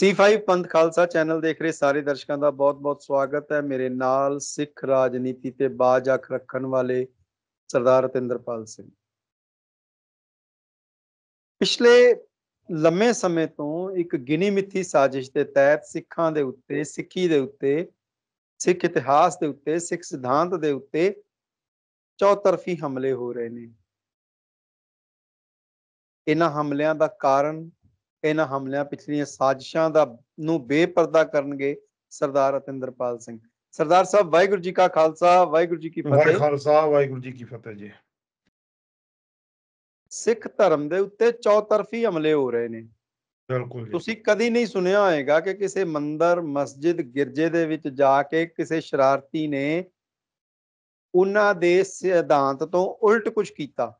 C5 ਪੰਥ Khalsa channel ਦੇਖ ਰਹੇ ਸਾਰੇ ਦਰਸ਼ਕਾਂ ਦਾ ਬਹੁਤ-ਬਹੁਤ ਸਵਾਗਤ ਹੈ ਮੇਰੇ ਨਾਲ ਸਿੱਖ ਰਾਜਨੀਤੀ ਤੇ ਬਾਜ ਅੱਖ ਰੱਖਣ ਵਾਲੇ ਸਰਦਾਰ ਰਤਿੰਦਰਪਾਲ ਸਿੰਘ ਪਿਛਲੇ ਲੰਮੇ ਸਮੇਂ ਤੋਂ ਇੱਕ ਗਿਣੀ ਮਿੱਥੀ ਸਾਜ਼ਿਸ਼ ਦੇ ਤਹਿਤ ਸਿੱਖਾਂ ਦੇ ਉੱਤੇ ਸਿੱਖੀ ਦੇ ਉੱਤੇ ਸਿੱਖ ਇਤਿਹਾਸ ਦੇ ਉੱਤੇ ਸਿੱਖ ਸਿਧਾਂਤ ਦੇ ਉੱਤੇ ਚੌਤਰਫੀ ਹਮਲੇ ਹੋ ਰਹੇ ਨੇ ਇਹਨਾਂ ਹਮਲਿਆਂ ਦਾ ਕਾਰਨ ਇਹਨਾਂ ਹਮਲਿਆਂ ਪਿਛਲੀਆਂ ਸਾਜ਼ਿਸ਼ਾਂ ਦਾ ਨੂੰ ਬੇਪਰਦਾ ਕਰਨਗੇ ਸਰਦਾਰ ਅਤਿੰਦਰਪਾਲ ਸਿੰਘ ਸਰਦਾਰ ਸਾਹਿਬ ਵਾਹਿਗੁਰੂ ਜੀ ਕਾ ਖਾਲਸਾ ਵਾਹਿਗੁਰੂ ਜੀ ਕੀ ਫਤਿਹ ਵਾਹਿਗੁਰੂ ਖਾਲਸਾ ਵਾਹਿਗੁਰੂ ਜੀ ਕੀ ਫਤਿਹ ਜੀ ਸਿੱਖ ਧਰਮ ਦੇ ਉੱਤੇ ਚੌਤਰਫੀ ਹਮਲੇ ਹੋ ਰਹੇ ਨੇ ਬਿਲਕੁਲ ਤੁਸੀਂ ਕਦੀ ਨਹੀਂ ਸੁਣਿਆ ਹੋਏਗਾ ਕਿ ਕਿਸੇ ਮੰਦਰ ਮਸਜਿਦ ਗਿਰਜੇ ਦੇ ਵਿੱਚ ਜਾ ਕੇ ਕਿਸੇ ਸ਼ਰਾਰਤੀ ਨੇ ਉਹਨਾਂ ਦੇ ਸਿਧਾਂਤ ਤੋਂ ਉਲਟ ਕੁਝ ਕੀਤਾ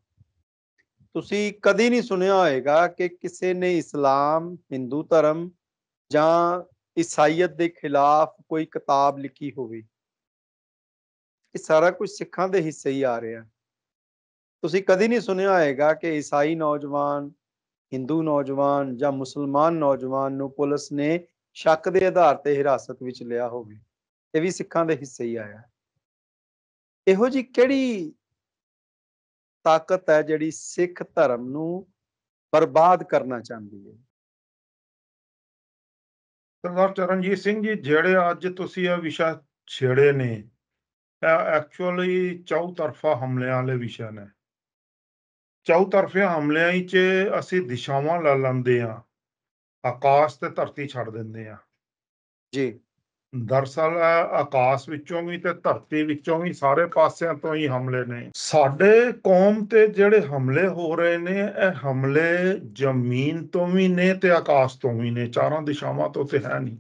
ਤੁਸੀਂ ਕਦੀ ਨਹੀਂ ਸੁਣਿਆ ਹੋਏਗਾ ਕਿ ਕਿਸੇ ਨੇ ਇਸਲਾਮ ਹਿੰਦੂ ਧਰਮ ਜਾਂ ਈਸਾਈਅਤ ਦੇ ਖਿਲਾਫ ਕੋਈ ਕਿਤਾਬ ਲਿਖੀ ਹੋਵੇ ਇਹ ਸਾਰਾ ਕੁਝ ਸਿੱਖਾਂ ਦੇ ਹਿੱਸੇ ਹੀ ਆ ਰਿਹਾ ਤੁਸੀਂ ਕਦੀ ਨਹੀਂ ਸੁਣਿਆ ਹੋਏਗਾ ਕਿ ਈਸਾਈ ਨੌਜਵਾਨ ਹਿੰਦੂ ਨੌਜਵਾਨ ਜਾਂ ਮੁਸਲਮਾਨ ਨੌਜਵਾਨ ਨੂੰ ਪੁਲਿਸ ਨੇ ਸ਼ੱਕ ਦੇ ਆਧਾਰ ਤੇ ਹਿਰਾਸਤ ਵਿੱਚ ਲਿਆ ਹੋਵੇ ਇਹ ਵੀ ਸਿੱਖਾਂ ਦੇ ਹਿੱਸੇ ਹੀ ਆਇਆ ਇਹੋ ਜੀ ਕਿਹੜੀ ਤਾਕਤ ਹੈ ਜਿਹੜੀ ਸਿੱਖ ਧਰਮ ਨੂੰ ਬਰਬਾਦ ਕਰਨਾ ਚਾਹੁੰਦੀ ਹੈ ਸਰਦਾਰ ਚਰਨਜੀਤ ਸਿੰਘ ਜੀ ਜਿਹੜੇ ਅੱਜ ਤੁਸੀਂ ਇਹ ਵਿਸ਼ਾ ਛੇੜੇ ਨੇ ਇਹ ਐਕਚੁਅਲੀ ਚੌਤਰਫਾ ਹਮਲਿਆਂ ਵਾਲੇ ਵਿਸ਼ਾ ਨੇ ਚੌਤਰਫੇ ਹਮਲਿਆਂ ਵਿੱਚ ਅਸੀਂ ਦਿਸ਼ਾਵਾਂ ਲੈ ਲੈਂਦੇ ਆ ਆਕਾਸ਼ ਤੇ ਧਰਤੀ ਛੱਡ ਦਿੰਦੇ ਆ ਜੀ ਦਰਸਲ ਆਕਾਸ਼ ਵਿੱਚੋਂ ਵੀ ਤੇ ਧਰਤੀ ਵਿੱਚੋਂ ਵੀ ਸਾਰੇ ਪਾਸਿਆਂ ਤੋਂ ਹੀ ਹਮਲੇ ਨੇ ਸਾਡੇ ਕੌਮ ਤੇ ਜਿਹੜੇ ਹਮਲੇ ਹੋ ਰਹੇ ਨੇ ਇਹ ਹਮਲੇ ਜ਼ਮੀਨ ਤੋਂ ਵੀ ਨੇ ਤੇ ਆਕਾਸ਼ ਤੋਂ ਵੀ ਨੇ ਚਾਰਾਂ ਦਿਸ਼ਾਵਾਂ ਤੋਂ ਤੇ ਹੈ ਨਹੀਂ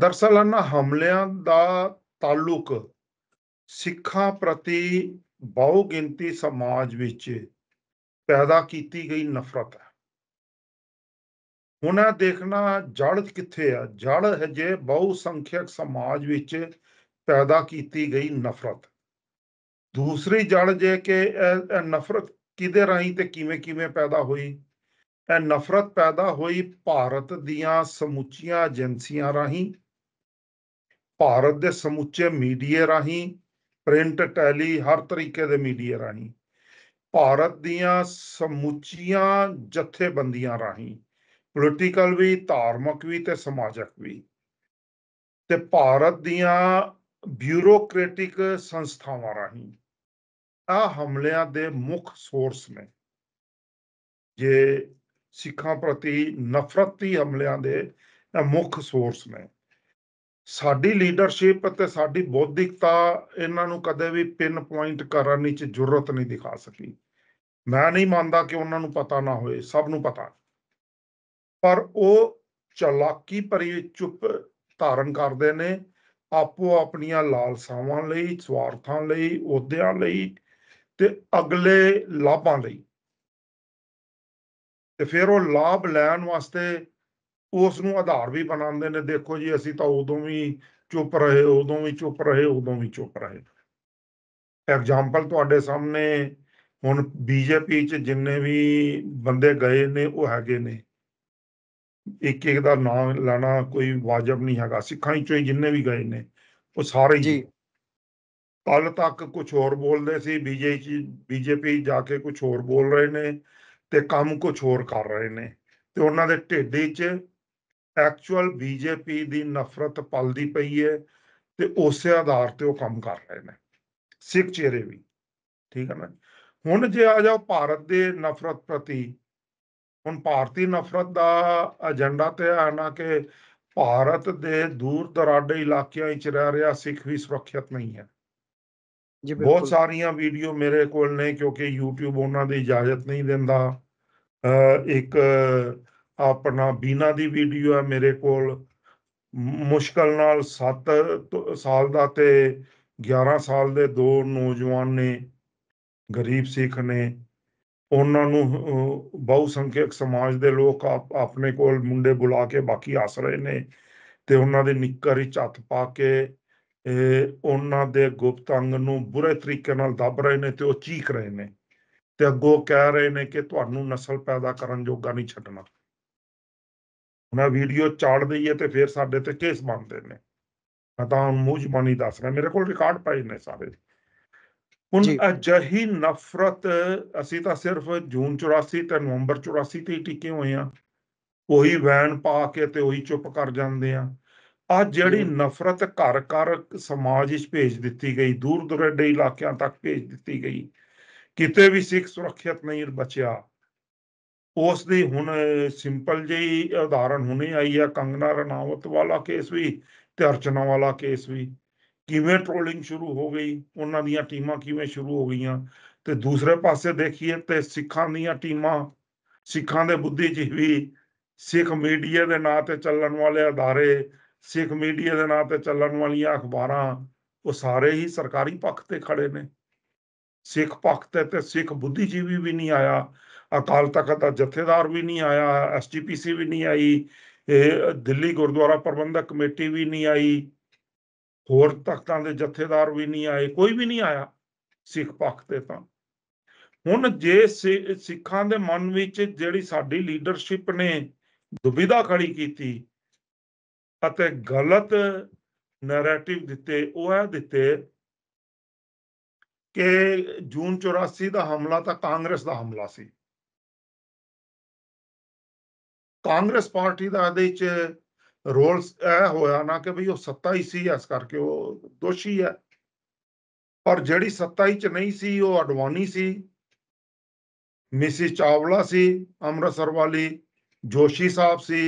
ਦਰਸਲ ਇਹਨਾਂ ਹਮਲਿਆਂ ਦਾ ਤਾਲੁਕ ਸਿੱਖਾਂ ਪ੍ਰਤੀ ਬਹੁ ਗਿਣਤੀ ਸਮਾਜ ਵਿੱਚ ਪੈਦਾ ਕੀਤੀ ਗਈ ਨਫ਼ਰਤ ਹੈ ਹੁਣ ਦੇਖਣਾ ਜੜ ਕਿੱਥੇ ਆ ਜੜ ਹਜੇ ਬਹੁ ਸੰਖਿਅਕ ਸਮਾਜ ਵਿੱਚ ਪੈਦਾ ਕੀਤੀ ਗਈ ਨਫ਼ਰਤ ਦੂਸਰੀ ਜੜ ਜੇ ਕਿ ਇਹ ਨਫ਼ਰਤ ਕਿਦੇ ਰਾਹੀਂ ਤੇ ਕਿਵੇਂ ਕਿਵੇਂ ਪੈਦਾ ਹੋਈ ਇਹ ਨਫ਼ਰਤ ਪੈਦਾ ਹੋਈ ਭਾਰਤ ਦੀਆਂ ਸਮੁੱਚੀਆਂ ਏਜੰਸੀਆਂ ਰਾਹੀਂ ਭਾਰਤ ਦੇ ਸਮੁੱਚੇ ਮੀਡੀਆ ਰਾਹੀਂ ਪ੍ਰਿੰਟ ਟੈਲੀ ਹਰ ਤਰੀਕੇ ਦੇ ਮੀਡੀਆ ਰਾਹੀਂ ਭਾਰਤ ਦੀਆਂ ਸਮੁੱਚੀਆਂ ਜਥੇਬੰਦੀਆਂ ਰਾਹੀਂ ਪੋਲੀਟੀਕਲ ਵੀ ਧਾਰਮਿਕ ਵੀ ਤੇ ਸਮਾਜਿਕ ਵੀ ਤੇ ਭਾਰਤ ਦੀਆਂ ਬਿਊਰੋਕ੍ਰੈਟਿਕ ਸੰਸਥਾਵਾਂ ਰਾਹੀਂ ਆ ਹਮਲਿਆਂ ਦੇ ਮੁੱਖ ਸੋਰਸ ਨੇ ਜੇ ਸਿੱਖਾਂ ਪ੍ਰਤੀ ਨਫ਼ਰਤੀ ਹਮਲਿਆਂ ਦੇ ਮੁੱਖ ਸੋਰਸ ਨੇ ਸਾਡੀ ਲੀਡਰਸ਼ਿਪ ਅਤੇ ਸਾਡੀ ਬੌਧਿਕਤਾ ਇਹਨਾਂ ਨੂੰ ਕਦੇ ਵੀ ਪਿਨ ਪੁਆਇੰਟ ਕਰਨ ਵਿੱਚ ਜ਼ਰੂਰਤ ਨਹੀਂ ਦਿਖਾ ਸਕੀ ਮੈਂ ਨਹੀਂ ਮੰਨਦਾ ਕਿ ਉਹਨਾਂ ਨੂੰ ਪਤਾ ਨਾ ਹੋਵੇ ਸਭ ਨੂੰ ਪਤਾ ਪਰ ਉਹ ਚਲਾਕੀ ਭਰੀ ਚੁੱਪ ਧਾਰਨ ਕਰਦੇ ਨੇ ਆਪੋ ਆਪਣੀਆਂ ਲਾਲਸਾਵਾਂ ਲਈ ਸਵਾਰਥਾਂ ਲਈ ਉਹਦਿਆਂ ਲਈ ਤੇ ਅਗਲੇ ਲਾਭਾਂ ਲਈ ਤੇ ਫਿਰ ਉਹ ਲਾਭ ਲੈਣ ਵਾਸਤੇ ਉਸ ਨੂੰ ਆਧਾਰ ਵੀ ਬਣਾਉਂਦੇ ਨੇ ਦੇਖੋ ਜੀ ਅਸੀਂ ਤਾਂ ਉਦੋਂ ਵੀ ਚੁੱਪ ਰਹੇ ਉਦੋਂ ਵੀ ਚੁੱਪ ਰਹੇ ਉਦੋਂ ਵੀ ਚੁੱਪ ਰਹੇ ਐਗਜ਼ਾਮਪਲ ਤੁਹਾਡੇ ਸਾਹਮਣੇ ਹੁਣ ਬੀਜੇਪੀ ਚ ਜਿੰਨੇ ਵੀ ਬੰਦੇ ਗਏ ਨੇ ਉਹ ਹੈਗੇ ਨੇ ਇੱਕ ਇੱਕ ਦਾ ਨਾਮ ਲੈਣਾ ਕੋਈ ਵਾਜਬ ਨਹੀਂ ਹੈਗਾ ਸਿੱਖਾਂ ਵਿੱਚੋਂ ਜਿੰਨੇ ਵੀ ਗਏ ਨੇ ਉਹ ਸਾਰੇ ਜੀ ਕੱਲ ਤੱਕ ਕੁਝ ਹੋਰ ਬੋਲਦੇ ਸੀ ਬੀਜੇਪੀ ਬੀਜੇਪੀ ਜਾ ਕੇ ਕੁਝ ਹੋਰ ਬੋਲ ਰਹੇ ਨੇ ਤੇ ਕੰਮ ਕੁਝ ਹੋਰ ਕਰ ਰਹੇ ਨੇ ਤੇ ਉਹਨਾਂ ਦੇ ਢੇਡੇ 'ਚ ਐਕਚੁਅਲ ਬੀਜੇਪੀ ਦੀ ਨਫ਼ਰਤ ਪਲਦੀ ਪਈ ਹੈ ਤੇ ਉਸੇ ਆਧਾਰ ਤੇ ਉਹ ਕੰਮ ਕਰ ਰਹੇ ਨੇ ਸਿੱਖ ਚਿਹਰੇ ਵੀ ਠੀਕ ਹੈ ਨਾ ਹੁਣ ਜੇ ਆ ਜਾਓ ਭਾਰਤ ਦੇ ਨਫ਼ਰਤ ਪ੍ਰਤੀ ਹੁਣ ਭਾਰਤੀ ਨਫ਼ਰਤ ਦਾ ਏਜੰਡਾ ਤੇ ਆਣਾ ਨਾ ਕਿ ਭਾਰਤ ਦੇ ਦੂਰ ਦਰਾਡੇ ਇਲਾਕਿਆਂ ਵਿੱਚ ਰਹਿ ਰਿਹਾ ਸਿੱਖ ਵੀ ਸੁਰੱਖਿਅਤ ਨਹੀਂ ਹੈ ਜੀ ਬਹੁਤ ਸਾਰੀਆਂ ਵੀਡੀਓ ਮੇਰੇ ਕੋਲ ਨੇ ਕਿਉਂਕਿ YouTube ਉਹਨਾਂ ਦੀ ਇਜਾਜ਼ਤ ਨਹੀਂ ਦਿੰਦਾ ਇੱਕ ਆਪਣਾ ਬੀਨਾ ਦੀ ਵੀਡੀਓ ਹੈ ਮੇਰੇ ਕੋਲ ਮੁਸ਼ਕਲ ਨਾਲ 7 ਸਾਲ ਦਾ ਤੇ 11 ਸਾਲ ਦੇ ਦੋ ਨੌਜਵਾਨ ਨੇ ਗਰੀਬ ਸਿੱਖ ਨੇ ਉਹਨਾਂ ਨੂੰ ਬਹੁ ਸੰਖਿਅਕ ਸਮਾਜ ਦੇ ਲੋਕ ਆਪਣੇ ਕੋਲ ਮੁੰਡੇ ਬੁਲਾ ਕੇ ਬਾਕੀ ਆਸ ਰਹੇ ਨੇ ਤੇ ਉਹਨਾਂ ਦੇ ਨਿੱਕਰ ਹੀ ਹੱਥ ਪਾ ਕੇ ਉਹਨਾਂ ਦੇ ਗੁਪਤ ਅੰਗ ਨੂੰ ਬੁਰੇ ਤਰੀਕੇ ਨਾਲ ਦੱਬ ਰਹੇ ਨੇ ਤੇ ਉਹ ਚੀਕ ਰਹੇ ਨੇ ਤੇ ਅੱਗੋ ਕਹਿ ਰਹੇ ਨੇ ਕਿ ਤੁਹਾਨੂੰ ਨਸਲ ਪੈਦਾ ਕਰਨ ਜੋਗਾ ਨਹੀਂ ਛੱਡਣਾ ਉਹਨਾਂ ਵੀਡੀਓ ਚਾੜ ਦਈਏ ਤੇ ਫਿਰ ਸਾਡੇ ਤੇ ਕੇਸ ਬਣਦੇ ਨੇ ਮੈਂ ਤਾਂ ਮੂੰਹ ਜ਼ਬਾਨੀ ਦੱਸ ਰਿਹਾ ਮੇਰੇ ਕੋਲ ਰਿਕਾਰਡ ਪਏ ਨੇ ਸਾਰੇ ਹੁਣ ਅਜਹੀ ਨਫ਼ਰਤ ਅਸੀਂ ਤਾਂ ਸਿਰਫ ਜੂਨ 84 ਤੇ ਨਵੰਬਰ 84 ਤੇ ਟਿਕੇ ਹੋਏ ਆ ਉਹੀ ਵੈਣ ਪਾ ਕੇ ਤੇ ਉਹੀ ਚੁੱਪ ਕਰ ਜਾਂਦੇ ਆ ਆ ਜਿਹੜੀ ਨਫ਼ਰਤ ਘਰ ਘਰ ਸਮਾਜ ਵਿੱਚ ਭੇਜ ਦਿੱਤੀ ਗਈ ਦੂਰ ਦੁਰੇਡੇ ਇਲਾਕਿਆਂ ਤੱਕ ਭੇਜ ਦਿੱਤੀ ਗਈ ਕਿਤੇ ਵੀ ਸਿੱਖ ਸੁਰੱਖਿਅਤ ਨਹੀਂ ਬਚਿਆ ਉਸ ਦੀ ਹੁਣ ਸਿੰਪਲ ਜਿਹੀ ਉਦਾਹਰਣ ਹੁਣੇ ਆਈ ਆ ਕੰਗਨਾ ਰਣਾਵਤ ਵਾਲਾ ਕੇਸ ਵੀ ਤੇ ਅਰਚਨਾ ਵਾਲਾ ਕੇਸ ਵੀ ਕਿਵੇਂ ਟ੍ਰੋਲਿੰਗ ਸ਼ੁਰੂ ਹੋ ਗਈ ਉਹਨਾਂ ਦੀਆਂ ਟੀਮਾਂ ਕਿਵੇਂ ਸ਼ੁਰੂ ਹੋ ਗਈਆਂ ਤੇ ਦੂਸਰੇ ਪਾਸੇ ਦੇਖੀਏ ਤੇ ਸਿੱਖਾਂ ਦੀਆਂ ਟੀਮਾਂ ਸਿੱਖਾਂ ਦੇ ਬੁੱਧੀਜੀਵੀ ਸਿੱਖ ਮੀਡੀਆ ਦੇ ਨਾਂ ਤੇ ਚੱਲਣ ਵਾਲੇ ਅਦਾਰੇ ਸਿੱਖ ਮੀਡੀਆ ਦੇ ਨਾਂ ਤੇ ਚੱਲਣ ਵਾਲੀਆਂ ਅਖਬਾਰਾਂ ਉਹ ਸਾਰੇ ਹੀ ਸਰਕਾਰੀ ਪੱਖ ਤੇ ਖੜੇ ਨੇ ਸਿੱਖ ਪੱਖ ਤੇ ਤੇ ਸਿੱਖ ਬੁੱਧੀਜੀਵੀ ਵੀ ਨਹੀਂ ਆਇਆ ਅਕਾਲ ਤਖਤ ਦਾ ਜਥੇਦਾਰ ਵੀ ਨਹੀਂ ਆਇਆ ਐਸਜੀਪੀਸੀ ਵੀ ਨਹੀਂ ਆਈ ਦਿੱਲੀ ਗੁਰਦੁਆਰਾ ਪ੍ਰਬੰਧਕ ਕਮੇਟੀ ਵੀ ਨਹੀਂ ਆਈ ਹੋਰ ਤਖਤਾਂ ਦੇ ਜਥੇਦਾਰ ਵੀ ਨਹੀਂ ਆਏ ਕੋਈ ਵੀ ਨਹੀਂ ਆਇਆ ਸਿੱਖ ਪੱਖ ਤੇ ਤਾਂ ਹੁਣ ਜੇ ਸਿੱਖਾਂ ਦੇ ਮਨ ਵਿੱਚ ਜਿਹੜੀ ਸਾਡੀ ਲੀਡਰਸ਼ਿਪ ਨੇ ਦੁਬਿਧਾ ਖੜੀ ਕੀਤੀ ਅਤੇ ਗਲਤ ਨੈਰੇਟਿਵ ਦਿੱਤੇ ਉਹ ਹੈ ਦਿੱਤੇ ਕਿ ਜੂਨ 84 ਦਾ ਹਮਲਾ ਤਾਂ ਕਾਂਗਰਸ ਦਾ ਹਮਲਾ ਸੀ ਕਾਂਗਰਸ ਪਾਰਟੀ ਦਾ ਦੇ ਵਿੱਚ ਰੋਲ ਇਹ ਹੋਇਆ ਨਾ ਕਿ ਭਈ ਉਹ ਸੱਤਾ ਹੀ ਸੀ ਇਸ ਕਰਕੇ ਉਹ ਦੋਸ਼ੀ ਹੈ ਪਰ ਜਿਹੜੀ ਸੱਤਾ ਹੀ ਚ ਨਹੀਂ ਸੀ ਉਹ ਅਡਵਾਨੀ ਸੀ ਮਿਸਿਸ ਚਾਵਲਾ ਸੀ ਅੰਮ੍ਰਿਤਸਰ ਵਾਲੀ ਜੋਸ਼ੀ ਸਾਹਿਬ ਸੀ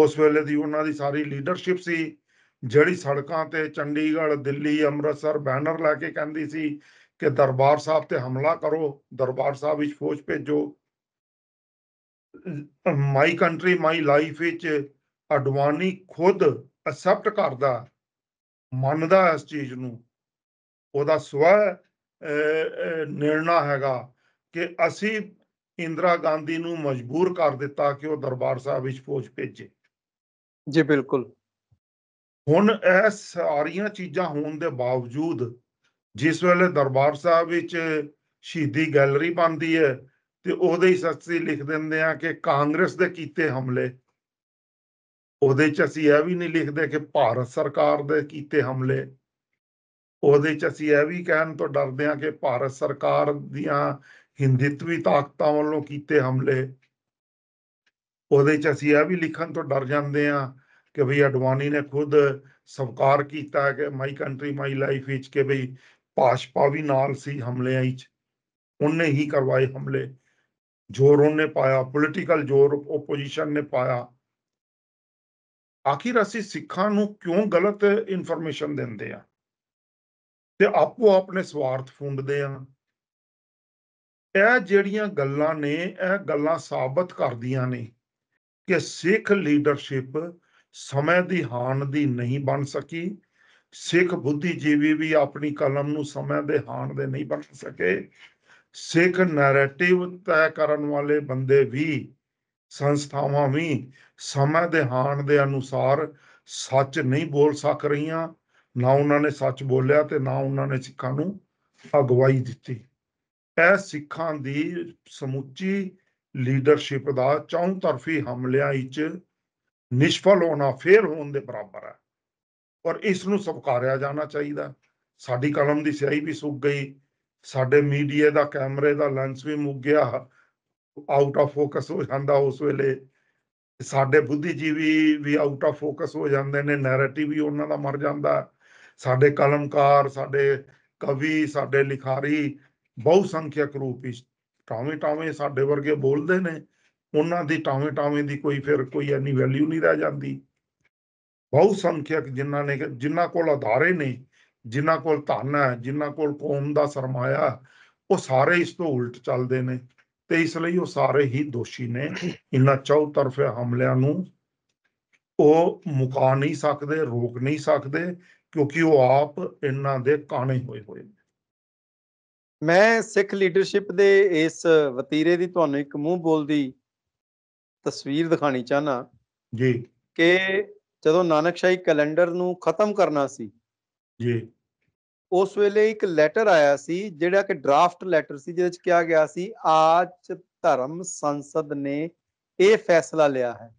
ਉਸ ਵੇਲੇ ਦੀ ਉਹਨਾਂ ਦੀ ਸਾਰੀ ਲੀਡਰਸ਼ਿਪ ਸੀ ਜਿਹੜੀ ਸੜਕਾਂ ਤੇ ਚੰਡੀਗੜ੍ਹ ਦਿੱਲੀ ਅੰਮ੍ਰਿਤਸਰ ਬੈਨਰ ਲਾ ਕੇ ਕਹਿੰਦੀ ਸੀ ਕਿ ਦਰਬਾਰ ਸਾਹਿਬ ਤੇ ਹਮਲਾ ਕਰੋ ਦਰਬਾਰ ਸਾਹਿਬ ਵਿੱਚ ਫੌਜ ਭੇਜੋ ਮਾਈ ਕੰਟਰੀ ਮਾਈ ਲਾਈਫ ਵਿੱਚ ਅਡਵਾਨੀ ਖੁਦ ਅਸੈਪਟ ਕਰਦਾ ਮੰਨਦਾ ਇਸ ਚੀਜ਼ ਨੂੰ ਉਹਦਾ ਸਵੈ ਨਿਰਣਾ ਹੈਗਾ ਕਿ ਅਸੀਂ ਇੰਦਰਾ ਗਾਂਧੀ ਨੂੰ ਮਜਬੂਰ ਕਰ ਦਿੱਤਾ ਕਿ ਉਹ ਦਰਬਾਰ ਸਾਹਿਬ ਵਿੱਚ ਫੌਜ ਭੇਜੇ ਜੀ ਬਿਲਕੁਲ ਹੁਣ ਇਹ ਸਾਰੀਆਂ ਚੀਜ਼ਾਂ ਹੋਣ ਦੇ ਬਾਵਜੂਦ ਜਿਸ ਵੇਲੇ ਦਰਬਾਰ ਸਾਹਿਬ ਵਿੱਚ ਸ਼ਹੀਦੀ ਗੈਲਰੀ ਬਣਦੀ ਹੈ ਤੇ ਉਹਦੇ ਹੀ ਸਸਤੀ ਲਿਖ ਦਿੰਦੇ ਆ ਕਿ ਕਾਂਗਰਸ ਦੇ ਕੀਤੇ ਹਮਲੇ ਉਹਦੇ 'ਚ ਅਸੀਂ ਇਹ ਵੀ ਨਹੀਂ ਲਿਖਦੇ ਕਿ ਭਾਰਤ ਸਰਕਾਰ ਦੇ ਕੀਤੇ ਹਮਲੇ ਉਹਦੇ 'ਚ ਅਸੀਂ ਇਹ ਵੀ ਕਹਿਣ ਤੋਂ ਡਰਦੇ ਹਾਂ ਕਿ ਭਾਰਤ ਸਰਕਾਰ ਦੀਆਂ ਹਿੰਦਿਤਵੀ ਤਾਕਤਾਂ ਵੱਲੋਂ ਕੀਤੇ ਹਮਲੇ ਉਹਦੇ 'ਚ ਅਸੀਂ ਇਹ ਵੀ ਲਿਖਣ ਤੋਂ ਡਰ ਜਾਂਦੇ ਹਾਂ ਕਿ ਭਈ ਅਡਵਾਨੀ ਨੇ ਖੁਦ ਸਵਕਾਰ ਕੀਤਾ ਕਿ ਮਾਈ ਕੰਟਰੀ ਮਾਈ ਲਾਈਫ ਵਿੱਚ ਕਿ ਭਈ ਪਾਸ਼ਪਾ ਵੀ ਨਾਲ ਸੀ ਹਮਲਿਆਂ ਵਿੱਚ ਉਹਨੇ ਹੀ ਕਰਵਾਏ ਹਮਲੇ ਜ਼ੋਰ ਉਹਨੇ ਪਾਇਆ ਪੋਲਿਟੀਕਲ ਜ਼ੋਰ ਓਪੋਜੀਸ਼ਨ ਨੇ ਪਾਇਆ ਆਖਿਰ ਅਸੀਂ ਸਿੱਖਾਂ ਨੂੰ ਕਿਉਂ ਗਲਤ ਇਨਫੋਰਮੇਸ਼ਨ ਦਿੰਦੇ ਆ ਤੇ ਆਪੋ ਆਪਣੇ ਸਵਾਰਥ ਫੁੰਡਦੇ ਆ ਇਹ ਜਿਹੜੀਆਂ ਗੱਲਾਂ ਨੇ ਇਹ ਗੱਲਾਂ ਸਾਬਤ ਕਰਦੀਆਂ ਨੇ ਕਿ ਸਿੱਖ ਲੀਡਰਸ਼ਿਪ ਸਮੇਂ ਦੀ ਹਾਨ ਦੀ ਨਹੀਂ ਬਣ ਸਕੀ ਸਿੱਖ ਬੁੱਧੀਜੀਵੀ ਵੀ ਆਪਣੀ ਕਲਮ ਨੂੰ ਸਮੇਂ ਦੇ ਹਾਨ ਦੇ ਨਹੀਂ ਬਣ ਸਕੇ ਸਿੱਖ ਨੈਰੇਟਿਵ ਤੈਅ ਕਰਨ ਵਾਲੇ ਬੰਦੇ ਵੀ ਸੰਸਥਾਵਾਂ ਵੀ ਸਮੇਂ ਦੇ ਹਾਣ ਦੇ ਅਨੁਸਾਰ ਸੱਚ ਨਹੀਂ ਬੋਲ ਸਕ ਰਹੀਆਂ ਨਾ ਉਹਨਾਂ ਨੇ ਸੱਚ ਬੋਲਿਆ ਤੇ ਨਾ ਉਹਨਾਂ ਨੇ ਸਿੱਖਾਂ ਨੂੰ ਅਗਵਾਈ ਦਿੱਤੀ ਇਹ ਸਿੱਖਾਂ ਦੀ ਸਮੁੱਚੀ ਲੀਡਰਸ਼ਿਪ ਦਾ ਚੌਂ ਤਰਫੀ ਹਮਲਿਆਂ ਵਿੱਚ ਨਿਸ਼ਫਲ ਹੋਣਾ ਫੇਰ ਹੋਣ ਦੇ ਬਰਾਬਰ ਹੈ ਔਰ ਇਸ ਨੂੰ ਸਵਕਾਰਿਆ ਜਾਣਾ ਚਾਹੀਦਾ ਸਾਡੀ ਕਲਮ ਦੀ ਸਿਆਹੀ ਵੀ ਸੁੱਕ ਗਈ ਸਾਡੇ ਮੀਡੀਆ ਦਾ ਕੈਮਰੇ ਦਾ ਲੈਂਸ ਵੀ ਮੁੱਕ ਗਿਆ ਆਊਟ ਆਫ ਫੋਕਸ ਹੋ ਜਾਂਦਾ ਉਸ ਵੇਲੇ ਸਾਡੇ ਬੁੱਧੀਜੀਵੀ ਵੀ ਆਊਟ ਆਫ ਫੋਕਸ ਹੋ ਜਾਂਦੇ ਨੇ ਨੈਰੇਟਿਵ ਵੀ ਉਹਨਾਂ ਦਾ ਮਰ ਜਾਂਦਾ ਸਾਡੇ ਕਲਮਕਾਰ ਸਾਡੇ ਕਵੀ ਸਾਡੇ ਲਿਖਾਰੀ ਬਹੁ ਸੰਖਿਅਕ ਰੂਪ ਵਿੱਚ ਟਾਵੇਂ ਟਾਵੇਂ ਸਾਡੇ ਵਰਗੇ ਬੋਲਦੇ ਨੇ ਉਹਨਾਂ ਦੀ ਟਾਵੇਂ ਟਾਵੇਂ ਦੀ ਕੋਈ ਫਿਰ ਕੋਈ ਐਨੀ ਵੈਲਿਊ ਨਹੀਂ ਰਹਿ ਜਾਂਦੀ ਬਹੁ ਸੰਖਿਅਕ ਜਿਨ੍ਹਾਂ ਨੇ ਜਿਨ੍ਹਾਂ ਕੋਲ ਆਧਾਰੇ ਨੇ ਜਿਨ੍ਹਾਂ ਕੋਲ ਧਨ ਹੈ ਜਿਨ੍ਹਾਂ ਕੋਲ ਕੌਮ ਦਾ ਸਰਮਾਇਆ ਉਹ ਸਾਰੇ ਇਸ ਤੋਂ ਉਲਟ ਚੱਲਦੇ ਨੇ ਤੇ ਇਸ ਲਈ ਉਹ ਸਾਰੇ ਹੀ ਦੋਸ਼ੀ ਨੇ ਇਹਨਾਂ ਚੌ ਤਰਫੇ ਹਮਲਿਆਂ ਨੂੰ ਉਹ ਮੁਕਾ ਨਹੀਂ ਸਕਦੇ ਰੋਕ ਨਹੀਂ ਸਕਦੇ ਕਿਉਂਕਿ ਉਹ ਆਪ ਇਹਨਾਂ ਦੇ ਕਾਣੇ ਹੋਏ ਹੋਏ ਨੇ ਮੈਂ ਸਿੱਖ ਲੀਡਰਸ਼ਿਪ ਦੇ ਇਸ ਵਤੀਰੇ ਦੀ ਤੁਹਾਨੂੰ ਇੱਕ ਮੂੰਹ ਬੋਲਦੀ ਤਸਵੀਰ ਦਿਖਾਣੀ ਚਾਹਨਾ ਜੀ ਕਿ ਜਦੋਂ ਨਾਨਕਸ਼ਾਹੀ ਕੈਲੰਡਰ ਨੂੰ ਖਤਮ ਕਰਨਾ ਸੀ ਜੀ ਉਸ ਵੇਲੇ ਇੱਕ ਲੈਟਰ ਆਇਆ ਸੀ ਜਿਹੜਾ ਕਿ ਡਰਾਫਟ ਲੈਟਰ ਸੀ ਜਿਹਦੇ ਵਿੱਚ ਕਿਹਾ ਗਿਆ ਸੀ ਆਜ ਧਰਮ ਸੰਸਦ ਨੇ ਇਹ ਫੈਸਲਾ ਲਿਆ ਹੈ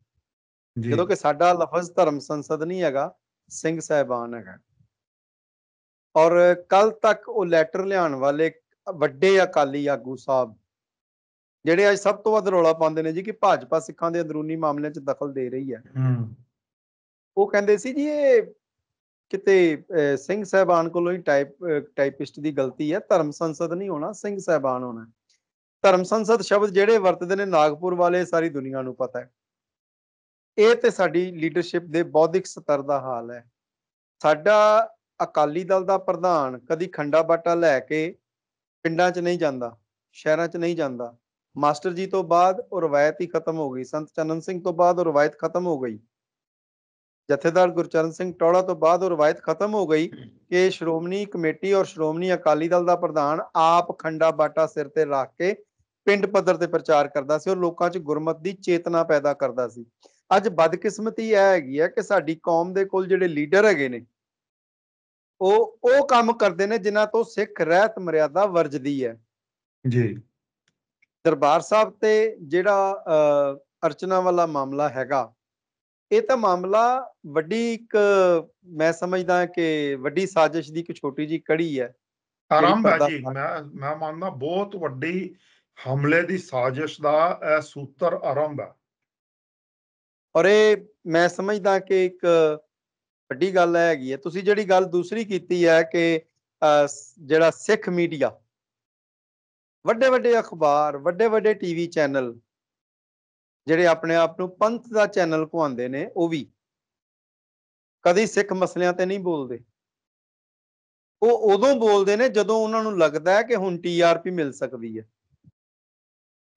ਜਦੋਂ ਕਿ ਸਾਡਾ ਲਫ਼ਜ਼ ਧਰਮ ਸੰਸਦ ਨਹੀਂ ਹੈਗਾ ਸਿੰਘ ਸਹਿਬਾਨ ਹੈਗਾ ਔਰ ਕੱਲ ਤੱਕ ਉਹ ਲੈਟਰ ਲਿਆਉਣ ਵਾਲੇ ਵੱਡੇ ਅਕਾਲੀ ਆਗੂ ਸਾਹਿਬ ਜਿਹੜੇ ਅੱਜ ਸਭ ਤੋਂ ਵੱਧ ਰੌਲਾ ਪਾਉਂਦੇ ਨੇ ਜੀ ਕਿ ਭਾਜਪਾ ਸਿੱਖਾਂ ਦੇ ਅੰਦਰੂਨੀ ਮਾਮਲਿਆਂ 'ਚ ਦਖਲ ਦੇ ਰਹੀ ਹੈ ਉਹ ਕਹਿੰਦੇ ਸੀ ਜੀ ਇਹ ਕਿਤੇ ਸਿੰਘ ਸਹਿਬਾਨ ਕੋਲੋਂ ਹੀ ਟਾਈਪ ਟਾਈਪਿਸਟ ਦੀ ਗਲਤੀ ਹੈ ਧਰਮ ਸੰਸਦ ਨਹੀਂ ਹੋਣਾ ਸਿੰਘ ਸਹਿਬਾਨ ਹੋਣਾ ਧਰਮ ਸੰਸਦ ਸ਼ਬਦ ਜਿਹੜੇ ਵਰਤਦੇ ਨੇ ਨਾਗਪੁਰ ਵਾਲੇ ਸਾਰੀ ਦੁਨੀਆ ਨੂੰ ਪਤਾ ਹੈ ਇਹ ਤੇ ਸਾਡੀ ਲੀਡਰਸ਼ਿਪ ਦੇ ਬੌਧਿਕ ਸਤਰ ਦਾ ਹਾਲ ਹੈ ਸਾਡਾ ਅਕਾਲੀ ਦਲ ਦਾ ਪ੍ਰਧਾਨ ਕਦੀ ਖੰਡਾ ਬਾਟਾ ਲੈ ਕੇ ਪਿੰਡਾਂ 'ਚ ਨਹੀਂ ਜਾਂਦਾ ਸ਼ਹਿਰਾਂ 'ਚ ਨਹੀਂ ਜਾਂਦਾ ਮਾਸਟਰ ਜੀ ਤੋਂ ਬਾਅਦ ਉਹ ਰਵਾਇਤ ਹੀ ਖਤਮ ਹੋ ਗਈ ਸੰਤ ਚੰਨਨ ਸਿੰਘ ਤੋਂ ਬਾਅਦ ਉਹ ਰਵਾਇਤ ਖਤਮ ਹੋ ਗਈ ਜਥੇਦਾਰ ਗੁਰਚਰਨ ਸਿੰਘ ਟੋੜਾ ਤੋਂ ਬਾਅਦ ਉਹ ਰਵਾਇਤ ਖਤਮ ਹੋ ਗਈ ਕਿ ਸ਼੍ਰੋਮਣੀ ਕਮੇਟੀ ਔਰ ਸ਼੍ਰੋਮਣੀ ਅਕਾਲੀ ਦਲ ਦਾ ਪ੍ਰਧਾਨ ਆਪ ਖੰਡਾ ਬਾਟਾ ਸਿਰ ਤੇ ਰੱਖ ਕੇ ਪਿੰਡ ਪੱਧਰ ਤੇ ਪ੍ਰਚਾਰ ਕਰਦਾ ਸੀ ਔਰ ਲੋਕਾਂ 'ਚ ਗੁਰਮਤ ਦੀ ਚੇਤਨਾ ਪੈਦਾ ਕਰਦਾ ਸੀ ਅੱਜ ਬਦਕਿਸਮਤੀ ਇਹ ਹੈਗੀ ਹੈ ਕਿ ਸਾਡੀ ਕੌਮ ਦੇ ਕੋਲ ਜਿਹੜੇ ਲੀਡਰ ਹੈਗੇ ਨੇ ਉਹ ਉਹ ਕੰਮ ਕਰਦੇ ਨੇ ਜਿਨ੍ਹਾਂ ਤੋਂ ਸਿੱਖ ਰਹਿਤ ਮਰਿਆਦਾ ਵਰਜਦੀ ਹੈ ਜੀ ਦਰਬਾਰ ਸਾਹਿਬ ਤੇ ਜਿਹੜਾ ਅਰਚਨਾ ਵਾਲਾ ਮਾਮਲਾ ਹੈਗਾ ਇਹ ਤਾਂ ਮਾਮਲਾ ਵੱਡੀ ਇੱਕ ਮੈਂ ਸਮਝਦਾ ਕਿ ਵੱਡੀ ਸਾਜ਼ਿਸ਼ ਦੀ ਇੱਕ ਛੋਟੀ ਜੀ ਕੜੀ ਹੈ ਆਰਾਮ ਜੀ ਮੈਂ ਮੈਂ ਮੰਨਦਾ ਬਹੁਤ ਵੱਡੀ ਹਮਲੇ ਦੀ ਸਾਜ਼ਿਸ਼ ਦਾ ਇਹ ਸੂਤਰ ਆਰੰਭ ਹੈ ਔਰ ਇਹ ਮੈਂ ਸਮਝਦਾ ਕਿ ਇੱਕ ਵੱਡੀ ਗੱਲ ਹੈਗੀ ਹੈ ਤੁਸੀਂ ਜਿਹੜੀ ਗੱਲ ਦੂਸਰੀ ਕੀਤੀ ਹੈ ਕਿ ਜਿਹੜਾ ਸਿੱਖ ਮੀਡੀਆ ਵੱਡੇ ਵੱਡੇ ਅਖਬਾਰ ਵੱਡੇ ਵੱਡੇ ਟੀਵੀ ਚੈਨਲ ਜਿਹੜੇ ਆਪਣੇ ਆਪ ਨੂੰ ਪੰਥ ਦਾ ਚੈਨਲ ਕਹਾਉਂਦੇ ਨੇ ਉਹ ਵੀ ਕਦੀ ਸਿੱਖ ਮਸਲਿਆਂ ਤੇ ਨਹੀਂ ਬੋਲਦੇ ਉਹ ਉਦੋਂ ਬੋਲਦੇ ਨੇ ਜਦੋਂ ਉਹਨਾਂ ਨੂੰ ਲੱਗਦਾ ਹੈ ਕਿ ਹੁਣ ਟੀਆਰਪੀ ਮਿਲ ਸਕਦੀ ਹੈ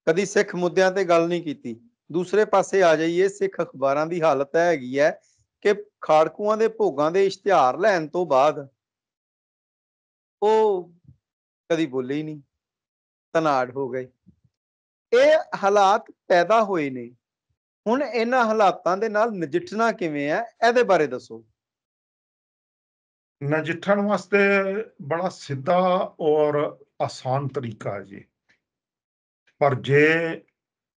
ਕਦੀ ਸਿੱਖ ਮੁੱਦਿਆਂ ਤੇ ਗੱਲ ਨਹੀਂ ਕੀਤੀ ਦੂਸਰੇ ਪਾਸੇ ਆ ਜਾਈਏ ਸਿੱਖ ਅਖਬਾਰਾਂ ਦੀ ਹਾਲਤ ਹੈਗੀ ਹੈ ਕਿ ਖਾੜਕੂਆਂ ਦੇ ਭੋਗਾਂ ਦੇ ਇਸ਼ਤਿਹਾਰ ਲੈਣ ਤੋਂ ਬਾਅਦ ਉਹ ਕਦੀ ਬੋਲੇ ਹੀ ਨਹੀਂ ਤਨਾੜ ਹੋ ਗਏ ਇਹ ਹਾਲਾਤ ਪੈਦਾ ਹੋਏ ਨੇ ਹੁਣ ਇਹਨਾਂ ਹਾਲਾਤਾਂ ਦੇ ਨਾਲ ਨਜਿੱਠਣਾ ਕਿਵੇਂ ਹੈ ਇਹਦੇ ਬਾਰੇ ਦੱਸੋ ਨਜਿੱਠਣ ਵਾਸਤੇ ਬੜਾ ਸਿੱਧਾ ਔਰ ਆਸਾਨ ਤਰੀਕਾ ਹੈ ਜੀ ਪਰ ਜੇ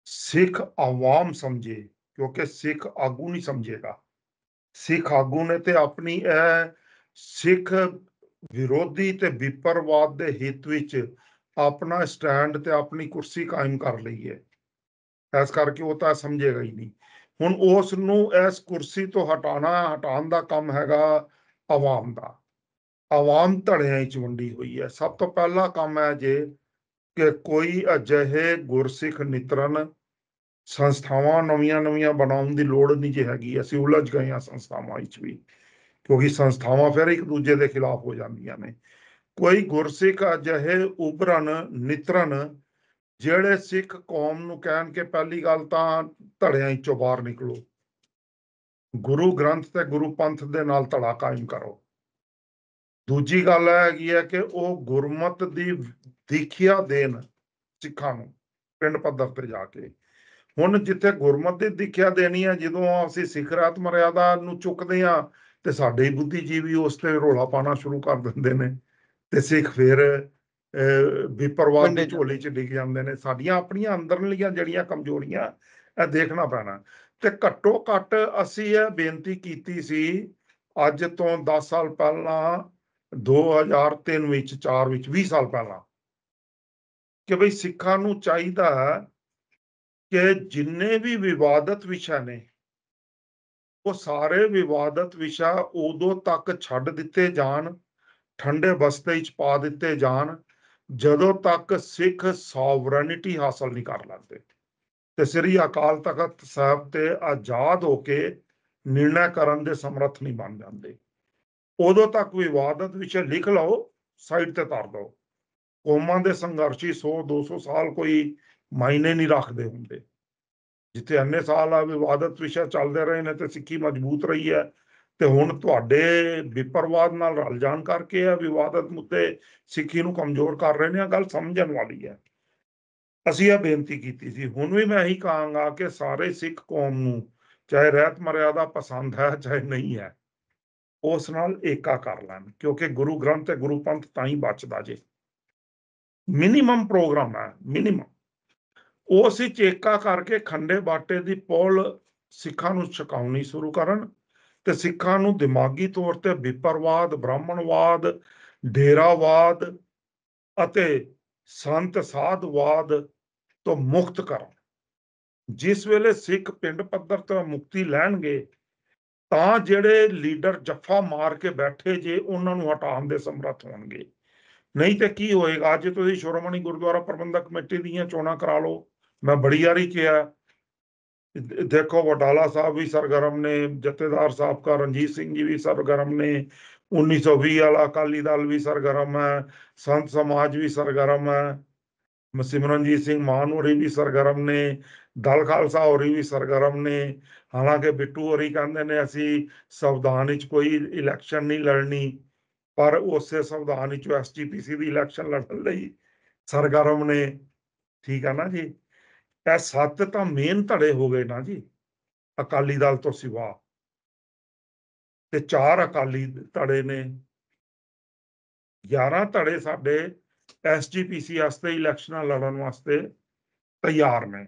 ਸਿੱਖ ਆਵਾਮ ਸਮਝੇ ਕਿਉਂਕਿ ਸਿੱਖ ਆਗੂ ਨਹੀਂ ਸਮਝੇਗਾ ਸਿੱਖ ਆਗੂ ਨੇ ਤੇ ਆਪਣੀ ਇਹ ਸਿੱਖ ਵਿਰੋਧੀ ਤੇ ਵਿਪਰਵਾਦ ਦੇ ਹਿੱਤ ਵਿੱਚ ਆਪਣਾ ਸਟੈਂਡ ਤੇ ਆਪਣੀ ਕੁਰਸੀ ਕਾਇਮ ਕਰ ਲਈ ਹੈ ਇਸ ਕਰਕੇ ਉਹ ਤਾਂ ਸਮਝੇਗਾ ਹੀ ਨਹੀਂ ਹੁਣ ਉਸ ਨੂੰ ਇਸ ਕੁਰਸੀ ਤੋਂ ਹਟਾਣਾ ਹਟਾਉਣ ਦਾ ਕੰਮ ਹੈਗਾ ਆਵਾਮ ਦਾ ਆਵਾਮ ਧੜਿਆਂ ਵਿੱਚ ਵੰਡੀ ਹੋਈ ਹੈ ਸਭ ਤੋਂ ਪਹਿਲਾ ਕੰਮ ਹੈ ਜੇ ਕਿ ਕੋਈ ਅਜਿਹੇ ਗੁਰਸਿੱਖ ਨਿਤਰਨ ਸੰਸਥਾਵਾਂ ਨਵੀਆਂ-ਨਵੀਆਂ ਬਣਾਉਣ ਦੀ ਲੋੜ ਨਹੀਂ ਜੇ ਹੈਗੀ ਅਸੀਂ ਉਲਝ ਗਏ ਹਾਂ ਸੰਸਥਾਵਾਂ ਵਿੱਚ ਵੀ ਕਿਉਂਕਿ ਸੰਸਥਾਵਾਂ ਫਿਰ ਇੱਕ ਦੂਜੇ ਦੇ ਖਿਲਾਫ ਹੋ ਜਾਂਦੀਆਂ ਨੇ ਕੋਈ ਗੁਰਸਿੱਖ ਅਜਿਹੇ ਉਭਰਨ ਨਿਤਰਨ ਜਿਹੜੇ ਸਿੱਖ ਕੌਮ ਨੂੰ ਕਹਿਣ ਕਿ ਪਹਿਲੀ ਗੱਲ ਤਾਂ ਧੜਿਆਂ ਚੋਂ ਬਾਹਰ ਨਿਕਲੋ ਗੁਰੂ ਗ੍ਰੰਥ ਤੇ ਗੁਰੂ ਪੰਥ ਦੇ ਨਾਲ ਧੜਾ ਕਾਇਮ ਕਰੋ ਦੂਜੀ ਗੱਲ ਹੈਗੀ ਹੈ ਕਿ ਉਹ ਗੁਰਮਤ ਦੀ ਦੇਖਿਆ ਦੇਣ ਸਿੱਖਾਂ ਨੂੰ ਪਿੰਡ ਪੱਧਰ ਤੇ ਜਾ ਕੇ ਹੁਣ ਜਿੱਥੇ ਗੁਰਮਤ ਦੀ ਦੇਖਿਆ ਦੇਣੀ ਹੈ ਜਦੋਂ ਅਸੀਂ ਸਿੱਖ ਰਾਤ ਮਰਿਆਦਾ ਨੂੰ ਚੁੱਕਦੇ ਆ ਤੇ ਸਾਡੇ ਹੀ ਬੁੱਧੀਜੀਵੀ ਉਸ ਤੇ ਰੋਲਾ ਪਾਣਾ ਸ਼ੁਰੂ ਕਰ ਦਿੰਦੇ ਨੇ ਤੇ ਸਿੱਖ ਫਿਰ ਵਿਪਰਵਾਦ ਦੇ ਝੋਲੇ 'ਚ ਡਿੱਗ ਜਾਂਦੇ ਨੇ ਸਾਡੀਆਂ ਆਪਣੀਆਂ ਅੰਦਰਲੀਆਂ ਜਿਹੜੀਆਂ ਕਮਜ਼ੋਰੀਆਂ ਇਹ ਦੇਖਣਾ ਪੈਣਾ ਤੇ ਘੱਟੋ ਘੱਟ ਅਸੀਂ ਇਹ ਬੇਨਤੀ ਕੀਤੀ ਸੀ ਅੱਜ ਤੋਂ 10 ਸਾਲ ਪਹਿਲਾਂ 2003 ਵਿੱਚ 4 ਵਿੱਚ 20 ਸਾਲ ਪਹਿਲਾਂ ਕਿ ਬਈ ਸਿੱਖਾਂ ਨੂੰ ਚਾਹੀਦਾ ਕਿ ਜਿੰਨੇ ਵੀ ਵਿਵਾਦਤ ਵਿਸ਼ਾ ਨੇ ਉਹ ਸਾਰੇ ਵਿਵਾਦਤ ਵਿਸ਼ਾ ਉਦੋਂ ਤੱਕ ਛੱਡ ਦਿੱਤੇ ਜਾਣ ਠੰਡੇ ਬਸਤੇ ਵਿੱਚ ਪਾ ਦਿੱਤੇ ਜਾਣ ਜਦੋਂ ਤੱਕ ਸਿੱਖ ਸੌਵਰਨਿਟੀ ਹਾਸਲ ਨਹੀਂ ਕਰ ਲੈਂਦੇ ਤੇ ਸ੍ਰੀ ਅਕਾਲ ਤਖਤ ਸਾਹਿਬ ਤੇ ਆਜ਼ਾਦ ਹੋ ਕੇ ਨਿਰਣਾ ਕਰਨ ਦੇ ਸਮਰੱਥ ਨਹੀਂ ਬਣ ਜਾਂਦੇ ਉਦੋਂ ਤੱਕ ਵਿਵਾਦਤ ਵਿੱਚ ਲਿਖ ਲਓ ਸਾਈਡ ਤੇ ਧਰ ਦਿਓ ਕੌਮਾਂ ਦੇ ਸੰਘਰਸ਼ੀ 100 200 ਸਾਲ ਕੋਈ ਮਾਇਨੇ ਨਹੀਂ ਰੱਖਦੇ ਹੁੰਦੇ ਜਿੱਥੇ ਅੰਨੇ ਸਾਲ ਆ ਵਿਵਾਦਤ ਵਿਸ਼ਾ ਚੱਲਦੇ ਰਹੇ ਨੇ ਤੇ ਸਿੱਖੀ ਮਜ਼ਬੂਤ ਰਹੀ ਹੈ ਤੇ ਹੁਣ ਤੁਹਾਡੇ ਵਿਪਰਵਾਦ ਨਾਲ ਰਲ ਜਾਣ ਕਰਕੇ ਆ ਵਿਵਾਦਤ ਮੁੱਦੇ ਸਿੱਖੀ ਨੂੰ ਕਮਜ਼ੋਰ ਕਰ ਰਹੇ ਨੇ ਆ ਗੱਲ ਸਮਝਣ ਵਾਲੀ ਹੈ ਅਸੀਂ ਇਹ ਬੇਨਤੀ ਕੀਤੀ ਸੀ ਹੁਣ ਵੀ ਮੈਂ ਇਹੀ ਕਹਾਂਗਾ ਕਿ ਸਾਰੇ ਸਿੱਖ ਕੌਮ ਨੂੰ ਚਾਹੇ ਰਹਿਤ ਮਰਿਆਦਾ ਪਸੰਦ ਹੈ ਚਾਹੇ ਨਹੀਂ ਹੈ ਉਸ ਨਾਲ ਏਕਾ ਕਰ ਲੈਣ ਕਿਉਂਕਿ ਗੁਰੂ ਗ੍ਰੰਥ ਤੇ ਗੁਰੂ ਪੰਥ ਤਾਂ ਹੀ ਬਚਦਾ ਜੇ ਮਿਨੀਮਮ ਪ੍ਰੋਗਰਾਮ ਹੈ ਮਿਨੀਮਮ ਉਸੇ ਵਿੱਚ ਏਕਾ ਕਰਕੇ ਖੰਡੇ ਬਾਟੇ ਦੀ ਪੌਲ ਸਿੱਖਾਂ ਨੂੰ ਛਕਾਉਣੀ ਸ਼ੁਰੂ ਕਰਨ ਤੇ ਸਿੱਖਾਂ ਨੂੰ ਦਿਮਾਗੀ ਤੌਰ ਤੇ ਵਿਪਰਵਾਦ ਬ੍ਰਾਹਮਣਵਾਦ ਡੇਰਾਵਾਦ ਅਤੇ ਸੰਤ ਸਾਧਵਾਦ ਤੋਂ ਮੁਕਤ ਕਰਨ ਜਿਸ ਵੇਲੇ ਸਿੱਖ ਪਿੰਡ ਪੱਧਰ ਤੋਂ ਮੁਕਤੀ ਲੈਣਗੇ ਤਾਂ ਜਿਹੜੇ ਲੀਡਰ ਜੱਫਾ ਮਾਰ ਕੇ ਬੈਠੇ ਜੇ ਉਹਨਾਂ ਨੂੰ ਹਟਾਉਣ ਦੇ ਸਮਰੱਥ ਹੋਣਗੇ ਨਹੀਂ ਤੇ ਕੀ ਹੋਏਗਾ ਅੱਜ ਤੁਸੀਂ ਸ਼੍ਰੋਮਣੀ ਗੁਰਦੁਆਰਾ ਪ੍ਰਬੰਧਕ ਕਮੇਟੀ ਦੀਆਂ ਚੋਣਾਂ ਕਰਾ ਲਓ ਮੈਂ ਬੜੀ ਵਾਰੀ ਕਿਹਾ ਦੇਖੋ ਵਡਾਲਾ ਸਾਹਿਬ ਵੀ ਸਰਗਰਮ ਨੇ ਜਥੇਦਾਰ ਸਾਹਿਬ ਕਾ ਰਣਜੀਤ ਸਿੰਘ ਜੀ ਵੀ ਸਰਗਰਮ ਨੇ 1920 ਵਾਲਾ ਅਕਾਲੀ ਦਲ ਵੀ ਸਰਗਰਮ ਹੈ ਸੰਤ ਸਮਾਜ ਵੀ ਸਰਗਰਮ ਹੈ ਸਿਮਰਨਜੀਤ ਸਿੰਘ ਮਾਨ ਹੋਰੀ ਵੀ ਸਰਗਰਮ ਨੇ ਦਲ ਖਾਲਸਾ ਹੋਰੀ ਵੀ ਸਰਗਰਮ ਨੇ ਹਾਲਾਂਕਿ ਬਿੱਟੂ ਹੋਰੀ ਕਹਿੰਦੇ ਨੇ ਅਸੀਂ ਸੰਵਿਧਾਨ ਵਿੱਚ ਕੋਈ ਇਲੈਕਸ਼ਨ ਨਹੀਂ ਲੜਨੀ ਪਰ ਉਸੇ ਸੰਵਿਧਾਨ ਵਿੱਚ ਐਸਜੀਪੀਸੀ ਦੀ ਇਲੈਕਸ਼ਨ ਲੜਨ ਲਈ ਸਰਗਰਮ ਨੇ ਠੀਕ ਆ ਨਾ ਜੀ ਇਹ ਸੱਤ ਤਾਂ ਮੇਨ ਧੜੇ ਹੋ ਗਏ ਨਾ ਜੀ ਅਕਾਲੀ ਦਲ ਤੋਂ ਸਿਵਾ ਤੇ ਚਾਰ ਅਕਾਲੀ ਧੜੇ ਨੇ 11 ਧੜੇ ਸਾਡੇ ਐਸਜੀਪੀਸੀ ਵਾਸਤੇ ਇਲੈਕਸ਼ਨਾਂ ਲੜਨ ਵਾਸਤੇ ਤਿਆਰ ਨੇ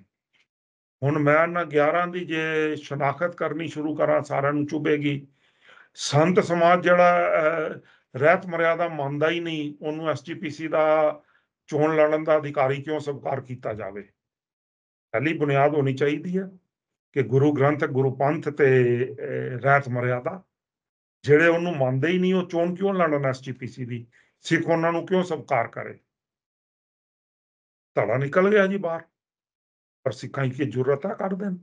ਹੁਣ ਮੈਂ ਨਾ 11 ਦੀ ਜੇ ਸ਼ਨਾਖਤ ਕਰਨੀ ਸ਼ੁਰੂ ਕਰਾਂ ਸਾਰਿਆਂ ਨੂੰ ਚੁਬੇਗੀ ਸੰਤ ਸਮਾਜ ਜਿਹੜਾ ਰਹਿਤ ਮਰਿਆਦਾ ਮੰਨਦਾ ਹੀ ਨਹੀਂ ਉਹਨੂੰ ਐਸਜੀਪੀਸੀ ਦਾ ਚੋਣ ਲੜਨ ਦਾ ਅਧਿਕਾਰੀ ਕਿਉਂ ਸਵਾਰ ਕੀਤਾ ਜਾਵੇ ਪਹਿਲੀ ਬੁਨਿਆਦ ਹੋਣੀ ਚਾਹੀਦੀ ਹੈ ਕਿ ਗੁਰੂ ਗ੍ਰੰਥ ਗੁਰੂ ਪੰਥ ਤੇ ਰਹਿਤ ਮਰਿਆਦਾ ਜਿਹੜੇ ਉਹਨੂੰ ਮੰਨਦੇ ਹੀ ਨਹੀਂ ਉਹ ਚੋਣ ਕਿਉਂ ਲੜਨ ਐਸਜੀਪੀਸੀ ਦੀ ਸਿੱਖ ਉਹਨਾਂ ਨੂੰ ਕਿਉਂ ਸਵਕਾਰ ਕਰੇ ਧੜਾ ਨਿਕਲ ਗਿਆ ਜੀ ਬਾਹਰ ਪਰ ਸਿੱਖਾਂ ਕੀ ਆ ਕਰ ਦੇਣ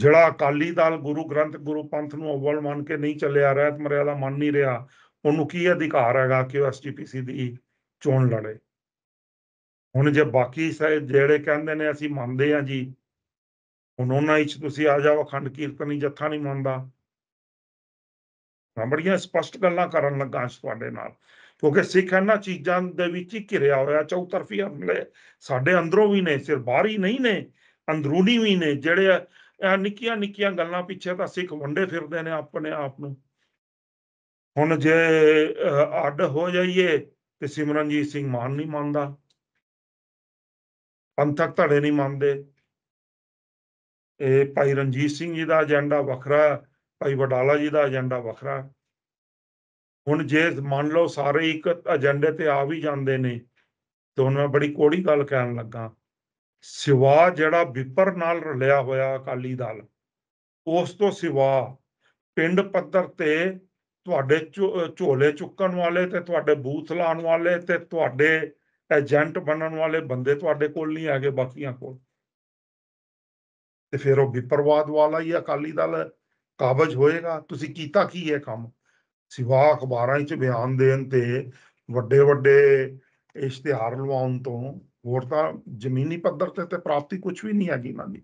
ਜਿਹੜਾ ਅਕਾਲੀ ਦਲ ਗੁਰੂ ਗ੍ਰੰਥ ਗੁਰੂ ਪੰਥ ਨੂੰ ਅਵਲ ਮੰਨ ਕੇ ਨਹੀਂ ਚੱਲਿਆ ਰਹਿਤ ਮਰਿਆਦਾ ਮੰਨ ਨਹੀਂ ਰਿਹਾ ਉਹਨੂੰ ਕੀ ਅਧਿਕਾਰ ਹੈਗਾ ਕਿ ਉਹ ਐਸਜੀਪੀਸੀ ਦੀ ਚੋਣ ਲੜੇ ਹੁਣ ਜੇ ਬਾਕੀ ਜਿਹੜੇ ਕਹਿੰਦੇ ਨੇ ਅਸੀਂ ਮੰਨਦੇ ਆ ਜੀ ਹੁਣ ਉਹਨਾਂ ਵਿੱਚ ਤੁਸੀਂ ਆ ਜਾਓ ਅਖੰਡ ਕੀਰਤਨੀ ਜੱਥਾ ਨਹੀਂ ਮੰਨਦਾ ਮੈਂ ਬੜੀਆਂ ਸਪਸ਼ਟ ਗੱਲਾਂ ਕਰਨ ਲੱਗਾ ਤੁਹਾਡੇ ਨਾਲ ਕਿਉਂਕਿ ਸਿੱਖ ਇਹਨਾਂ ਚੀਜ਼ਾਂ ਦੇ ਵਿੱਚ ਹੀ ਘਿਰਿਆ ਹੋਇਆ ਚੌਤਰਫੀ ਹਮਲੇ ਸਾਡੇ ਅੰਦਰੋਂ ਵੀ ਨੇ ਸਿਰ ਬਾਹਰ ਹੀ ਨਹੀਂ ਨੇ ਅੰਦਰੂਨੀ ਵੀ ਨੇ ਜਿਹੜੇ ਨਿੱਕੀਆਂ ਨਿੱਕੀਆਂ ਗੱਲਾਂ ਪਿੱਛੇ ਤਾਂ ਸਿੱਖ ਵੰਡੇ ਫਿਰਦੇ ਨੇ ਆਪਣੇ ਆਪ ਨੂੰ ਹੁਣ ਜੇ ਅੱਡ ਹੋ ਜਾਈਏ ਤੇ ਸਿਮਰਨਜੀਤ ਸਿੰਘ ਮਾਨ ਨਹੀਂ ਮੰਨਦਾ ਪੰਥਕ ਧੜੇ ਨਹੀਂ ਮੰਨਦੇ ਇਹ ਭਾਈ ਰਣਜੀਤ ਸਿੰਘ ਜੀ ਦਾ ਏਜੰਡਾ ਵੱਖਰਾ ਭਾਈ ਵਡਾਲਾ ਜੀ ਦਾ ਏਜੰਡਾ ਵੱਖਰਾ ਹੁਣ ਜੇ ਮੰਨ ਲਓ ਸਾਰੇ ਇੱਕ ਏਜੰਡੇ ਤੇ ਆ ਵੀ ਜਾਂਦੇ ਨੇ ਤਾਂ ਉਹਨਾਂ ਮੈਂ ਬੜੀ ਕੋੜੀ ਗੱਲ ਕਹਿਣ ਲੱਗਾ ਸਿਵਾ ਜਿਹੜਾ ਵਿਪਰ ਨਾਲ ਰਲਿਆ ਹੋਇਆ ਅਕਾਲੀ ਦਲ ਉਸ ਤੋਂ ਸਿਵਾ ਪਿੰਡ ਪੱਧਰ ਤੇ ਤੁਹਾਡੇ ਝੋਲੇ ਚੁੱਕਣ ਵਾਲੇ ਤੇ ਤੁਹਾਡੇ ਬੂਥ ਲਾਉਣ ਵਾਲੇ ਤੇ ਤੁਹਾਡੇ ਏਜੰਟ ਬਣਨ ਵਾਲੇ ਬੰਦੇ ਤੁਹਾਡੇ ਕੋਲ ਨਹੀਂ ਆਗੇ ਬਾਕੀਆਂ ਕੋਲ ਤੇ ਫਿਰ ਉਹ ਵਿਪਰਵਾਦ ਵਾਲਾ ਹੀ ਅਕਾਲੀ ਦਲ ਕਾਬਜ ਹੋਏਗਾ ਤੁਸੀਂ ਕੀਤਾ ਕੀ ਹੈ ਕੰਮ ਸਿਵਾ ਅਖਬਾਰਾਂ 'ਚ ਬਿਆਨ ਦੇਣ ਤੇ ਵੱਡੇ ਵੱਡੇ ਇਸ਼ਤਿਹਾਰ ਲਵਾਉਣ ਤੋਂ ਹੋਰ ਤਾਂ ਜ਼ਮੀਨੀ ਪੱਧਰ ਤੇ ਤੇ ਪ੍ਰਾਪਤੀ ਕੁਝ ਵੀ ਨਹੀਂ ਹੈਗੀ ਇਹਨਾਂ ਦੀ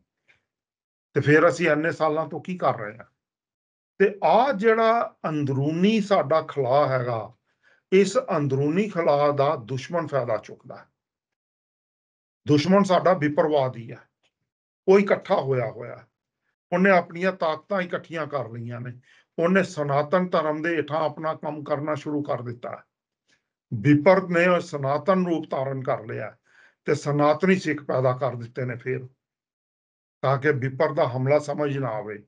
ਤੇ ਫਿਰ ਅਸੀਂ ਅੰਨੇ ਸਾਲਾਂ ਤੋਂ ਕੀ ਕਰ ਰਹੇ ਹਾਂ ਤੇ ਆ ਜਿਹੜਾ ਅੰਦਰੂਨੀ ਸਾਡਾ ਖਲਾ ਹੈਗਾ ਇਸ ਅੰਦਰੂਨੀ ਖਲਾ ਦਾ ਦੁਸ਼ਮਣ ਫਾਇਦਾ ਚੁੱਕਦਾ ਹੈ ਦੁਸ਼ਮਣ ਸਾਡਾ ਵਿਪਰਵਾਦੀ ਹੈ ਉਹ ਇਕੱਠਾ ਹੋਇਆ ਹੋਇਆ ਉਹਨੇ ਆਪਣੀਆਂ ਤਾਕਤਾਂ ਇਕੱਠੀਆਂ ਕਰ ਲਈਆਂ ਨੇ ਉਹਨੇ ਸਨਾਤਨ ਧਰਮ ਦੇ ਇਠਾਂ ਆਪਣਾ ਕੰਮ ਕਰਨਾ ਸ਼ੁਰੂ ਕਰ ਦਿੱਤਾ ਵਿਪਰ ਨੇ ਸਨਾਤਨ ਰੂਪ ਧਾਰਨ ਕਰ ਲਿਆ ਤੇ ਸਨਾਤਨੀ ਸਿੱਖ ਪੈਦਾ ਕਰ ਦਿੱਤੇ ਨੇ ਫਿਰ ਤਾਂ ਕਿ ਵਿਪਰ ਦਾ ਹਮਲਾ ਸਮਝ ਨਾ ਆਵੇ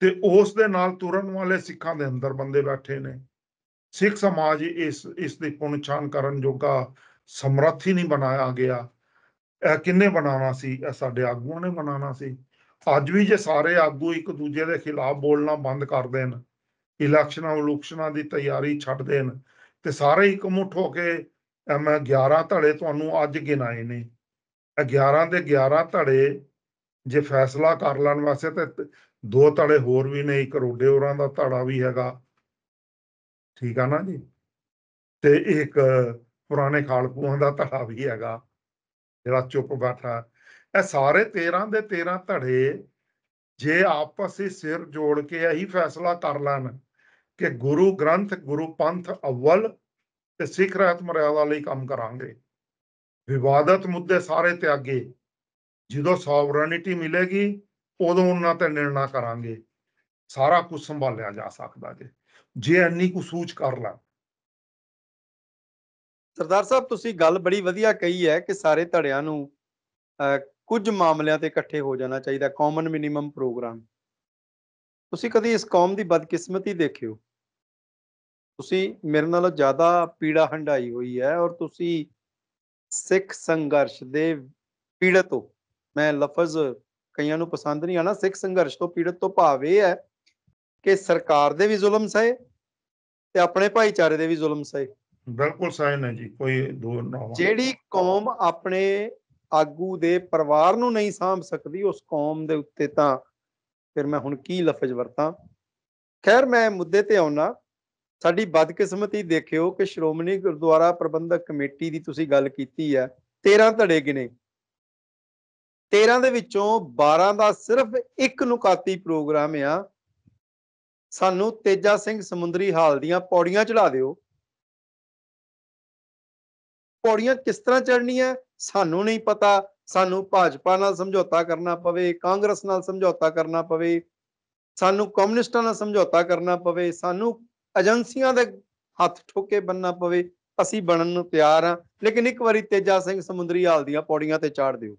ਤੇ ਉਸ ਦੇ ਨਾਲ ਤੁਰਨ ਵਾਲੇ ਸਿੱਖਾਂ ਦੇ ਅੰਦਰ ਬੰਦੇ ਬੈਠੇ ਨੇ ਸਿੱਖ ਸਮਾਜ ਇਸ ਇਸ ਦੀ ਪੁਣਛਾਣ ਕਰਨ ਜੋਗਾ ਸਮਰੱਥ ਹੀ ਨਹੀਂ ਬਣਾਇਆ ਗਿਆ ਇਹ ਕਿੰਨੇ ਬਣਾਉਣਾ ਸੀ ਇਹ ਸਾਡੇ ਆਗੂਆਂ ਨੇ ਬਣਾਉਣਾ ਸੀ ਅੱਜ ਵੀ ਜੇ ਸਾਰੇ ਆਗੂ ਇੱਕ ਦੂਜੇ ਦੇ ਖਿਲਾਫ ਬੋਲਣਾ ਬੰਦ ਕਰ ਦੇਣ ਇਲੈਕਸ਼ਨਾਂ ਉਲੂਕਸ਼ਨਾਂ ਦੀ ਤਿਆਰੀ ਛੱਡ ਦੇਣ ਤੇ ਸਾਰੇ ਇੱਕ ਮੁੱਠ ਹੋ ਕੇ ਮੈਂ 11 ਧੜੇ ਤੁਹਾਨੂੰ ਅੱਜ ਗਿਣਾਏ ਨੇ 11 ਦੇ 11 ਧੜੇ ਜੇ ਫੈਸਲਾ ਕਰ ਲੈਣ ਵਾਸਤੇ ਤੇ ਦੋ ਧੜੇ ਹੋਰ ਵੀ ਨੇ ਇੱਕ ਰੋਡੇ ਹੋਰਾਂ ਦਾ ਧੜਾ ਵੀ ਹੈਗਾ ਠੀਕ ਆ ਨਾ ਜੀ ਤੇ ਇੱਕ ਪੁਰਾਣੇ ਖਾਲਪੂਆਂ ਦਾ ਧੜਾ ਵੀ ਹੈਗਾ ਜਿਹੜਾ ਚੁੱਪ ਬੈਠਾ ਇਹ ਸਾਰੇ 13 ਦੇ 13 ਧੜੇ ਜੇ ਆਪਸ ਵਿੱਚ ਸਿਰ ਜੋੜ ਕੇ ਇਹੀ ਫੈਸਲਾ ਕਰ ਲੈਣ ਕਿ ਗੁਰੂ ਗ੍ਰੰਥ ਗੁਰੂ ਪੰਥ ਅਵਲ ਤੇ ਸਿੱਖ ਰਹਿਤ ਮਰਿਆਦਾ ਲਈ ਕੰਮ ਕਰਾਂਗੇ ਵਿਵਾਦਤ ਮੁੱਦੇ ਸਾਰੇ ਤਿਆਗੇ ਜਦੋਂ ਸੌਵਰਨਿਟੀ ਮਿਲੇਗੀ ਉਦੋਂ ਉਹਨਾਂ ਤੇ ਨਿਰਣਾ ਕਰਾਂਗੇ ਸਾਰਾ ਕੁਝ ਸੰਭਾਲਿਆ ਜਾ ਸਕਦਾ ਜੇ ਜੇ ਇੰਨੀ ਕੁ ਸੂਚ ਕਰ ਲਾਂ ਸਰਦਾਰ ਸਾਹਿਬ ਤੁਸੀਂ ਗੱਲ ਬੜੀ ਵਧੀਆ ਕਹੀ ਹੈ ਕਿ ਸਾਰੇ ਧੜਿਆਂ ਨੂੰ ਕੁਝ ਮਾਮਲਿਆਂ ਤੇ ਇਕੱਠੇ ਹੋ ਜਾਣਾ ਚਾਹੀਦਾ ਕਾਮਨ ਮਿਨੀਮਮ ਪ੍ਰੋਗਰਾਮ ਤੁਸੀਂ ਕਦੀ ਇਸ ਕੌਮ ਦੀ ਬਦਕਿਸਮਤੀ ਦੇਖਿਓ ਤੁਸੀਂ ਮੇਰੇ ਨਾਲੋਂ ਜ਼ਿਆਦਾ ਪੀੜਾ ਹੰਡਾਈ ਹੋਈ ਹੈ ਔਰ ਤੁਸੀਂ ਸਿੱਖ ਸੰਘਰਸ਼ ਦੇ ਪੀੜਤ ਹੋ ਮੈਂ ਲਫ਼ਜ਼ ਕਈਆਂ ਨੂੰ ਪਸੰਦ ਨਹੀਂ ਆਣਾ ਸਿੱਖ ਸੰਘਰਸ਼ ਤੋਂ ਪੀੜਤ ਤੋਂ ਭਾਵੇਂ ਹੈ ਕਿ ਸਰਕਾਰ ਦੇ ਵੀ ਜ਼ੁਲਮ ਸਹੇ ਤੇ ਆਪਣੇ ਭਾਈਚਾਰੇ ਦੇ ਵੀ ਜ਼ੁਲਮ ਸਹੇ ਬਿਲਕੁਲ ਸਹੀ ਨੇ ਜੀ ਕੋਈ ਦੋ ਨਾ ਜਿਹੜੀ ਕੌਮ ਆਪਣੇ ਆਗੂ ਦੇ ਪਰਿਵਾਰ ਨੂੰ ਨਹੀਂ ਸਾਂਭ ਸਕਦੀ ਉਸ ਕੌਮ ਦੇ ਉੱਤੇ ਤਾਂ ਫਿਰ ਮੈਂ ਹੁਣ ਕੀ ਲਫ਼ਜ਼ ਵਰਤਾਂ ਖੈਰ ਮੈਂ ਮੁੱਦੇ ਤੇ ਆਉਣਾ ਸਾਡੀ ਬਦਕਿਸਮਤੀ ਦੇਖਿਓ ਕਿ ਸ਼੍ਰੋਮਣੀ ਗੁਰਦੁਆਰਾ ਪ੍ਰਬੰਧਕ ਕਮੇਟੀ ਦੀ ਤੁਸੀਂ ਗੱਲ ਕੀਤੀ ਹੈ 13 ਧੜੇ ਗਿਨੇ 13 ਦੇ ਵਿੱਚੋਂ 12 ਦਾ ਸਿਰਫ ਇੱਕ ਨੁਕਾਤੀ ਪ੍ਰੋਗਰਾਮ ਆ ਸਾਨੂੰ ਤੇਜਾ ਸਿੰਘ ਸਮੁੰਦਰੀ ਹਾਲ ਦੀਆਂ ਪੌੜੀਆਂ ਚੜਾ ਦਿਓ ਪੌੜੀਆਂ ਕਿਸ ਤਰ੍ਹਾਂ ਚੜਨੀਆਂ ਸਾਨੂੰ ਨਹੀਂ ਪਤਾ ਸਾਨੂੰ ਭਾਜਪਾ ਨਾਲ ਸਮਝੌਤਾ ਕਰਨਾ ਪਵੇ ਕਾਂਗਰਸ ਨਾਲ ਸਮਝੌਤਾ ਕਰਨਾ ਪਵੇ ਸਾਨੂੰ ਕਮਿਊਨਿਸਟਾਂ ਨਾਲ ਸਮਝੌਤਾ ਕਰਨਾ ਪਵੇ ਸਾਨੂੰ ਏਜੰਸੀਆਂ ਦੇ ਹੱਥ ਠੋਕੇ ਬੰਨਣਾ ਪਵੇ ਅਸੀਂ ਬਣਨ ਨੂੰ ਤਿਆਰ ਆ ਲੇਕਿਨ ਇੱਕ ਵਾਰੀ ਤੇਜਾ ਸਿੰਘ ਸਮੁੰਦਰੀ ਹਾਲ ਦੀਆਂ ਪੌੜੀਆਂ ਤੇ ਚਾੜ ਦਿਓ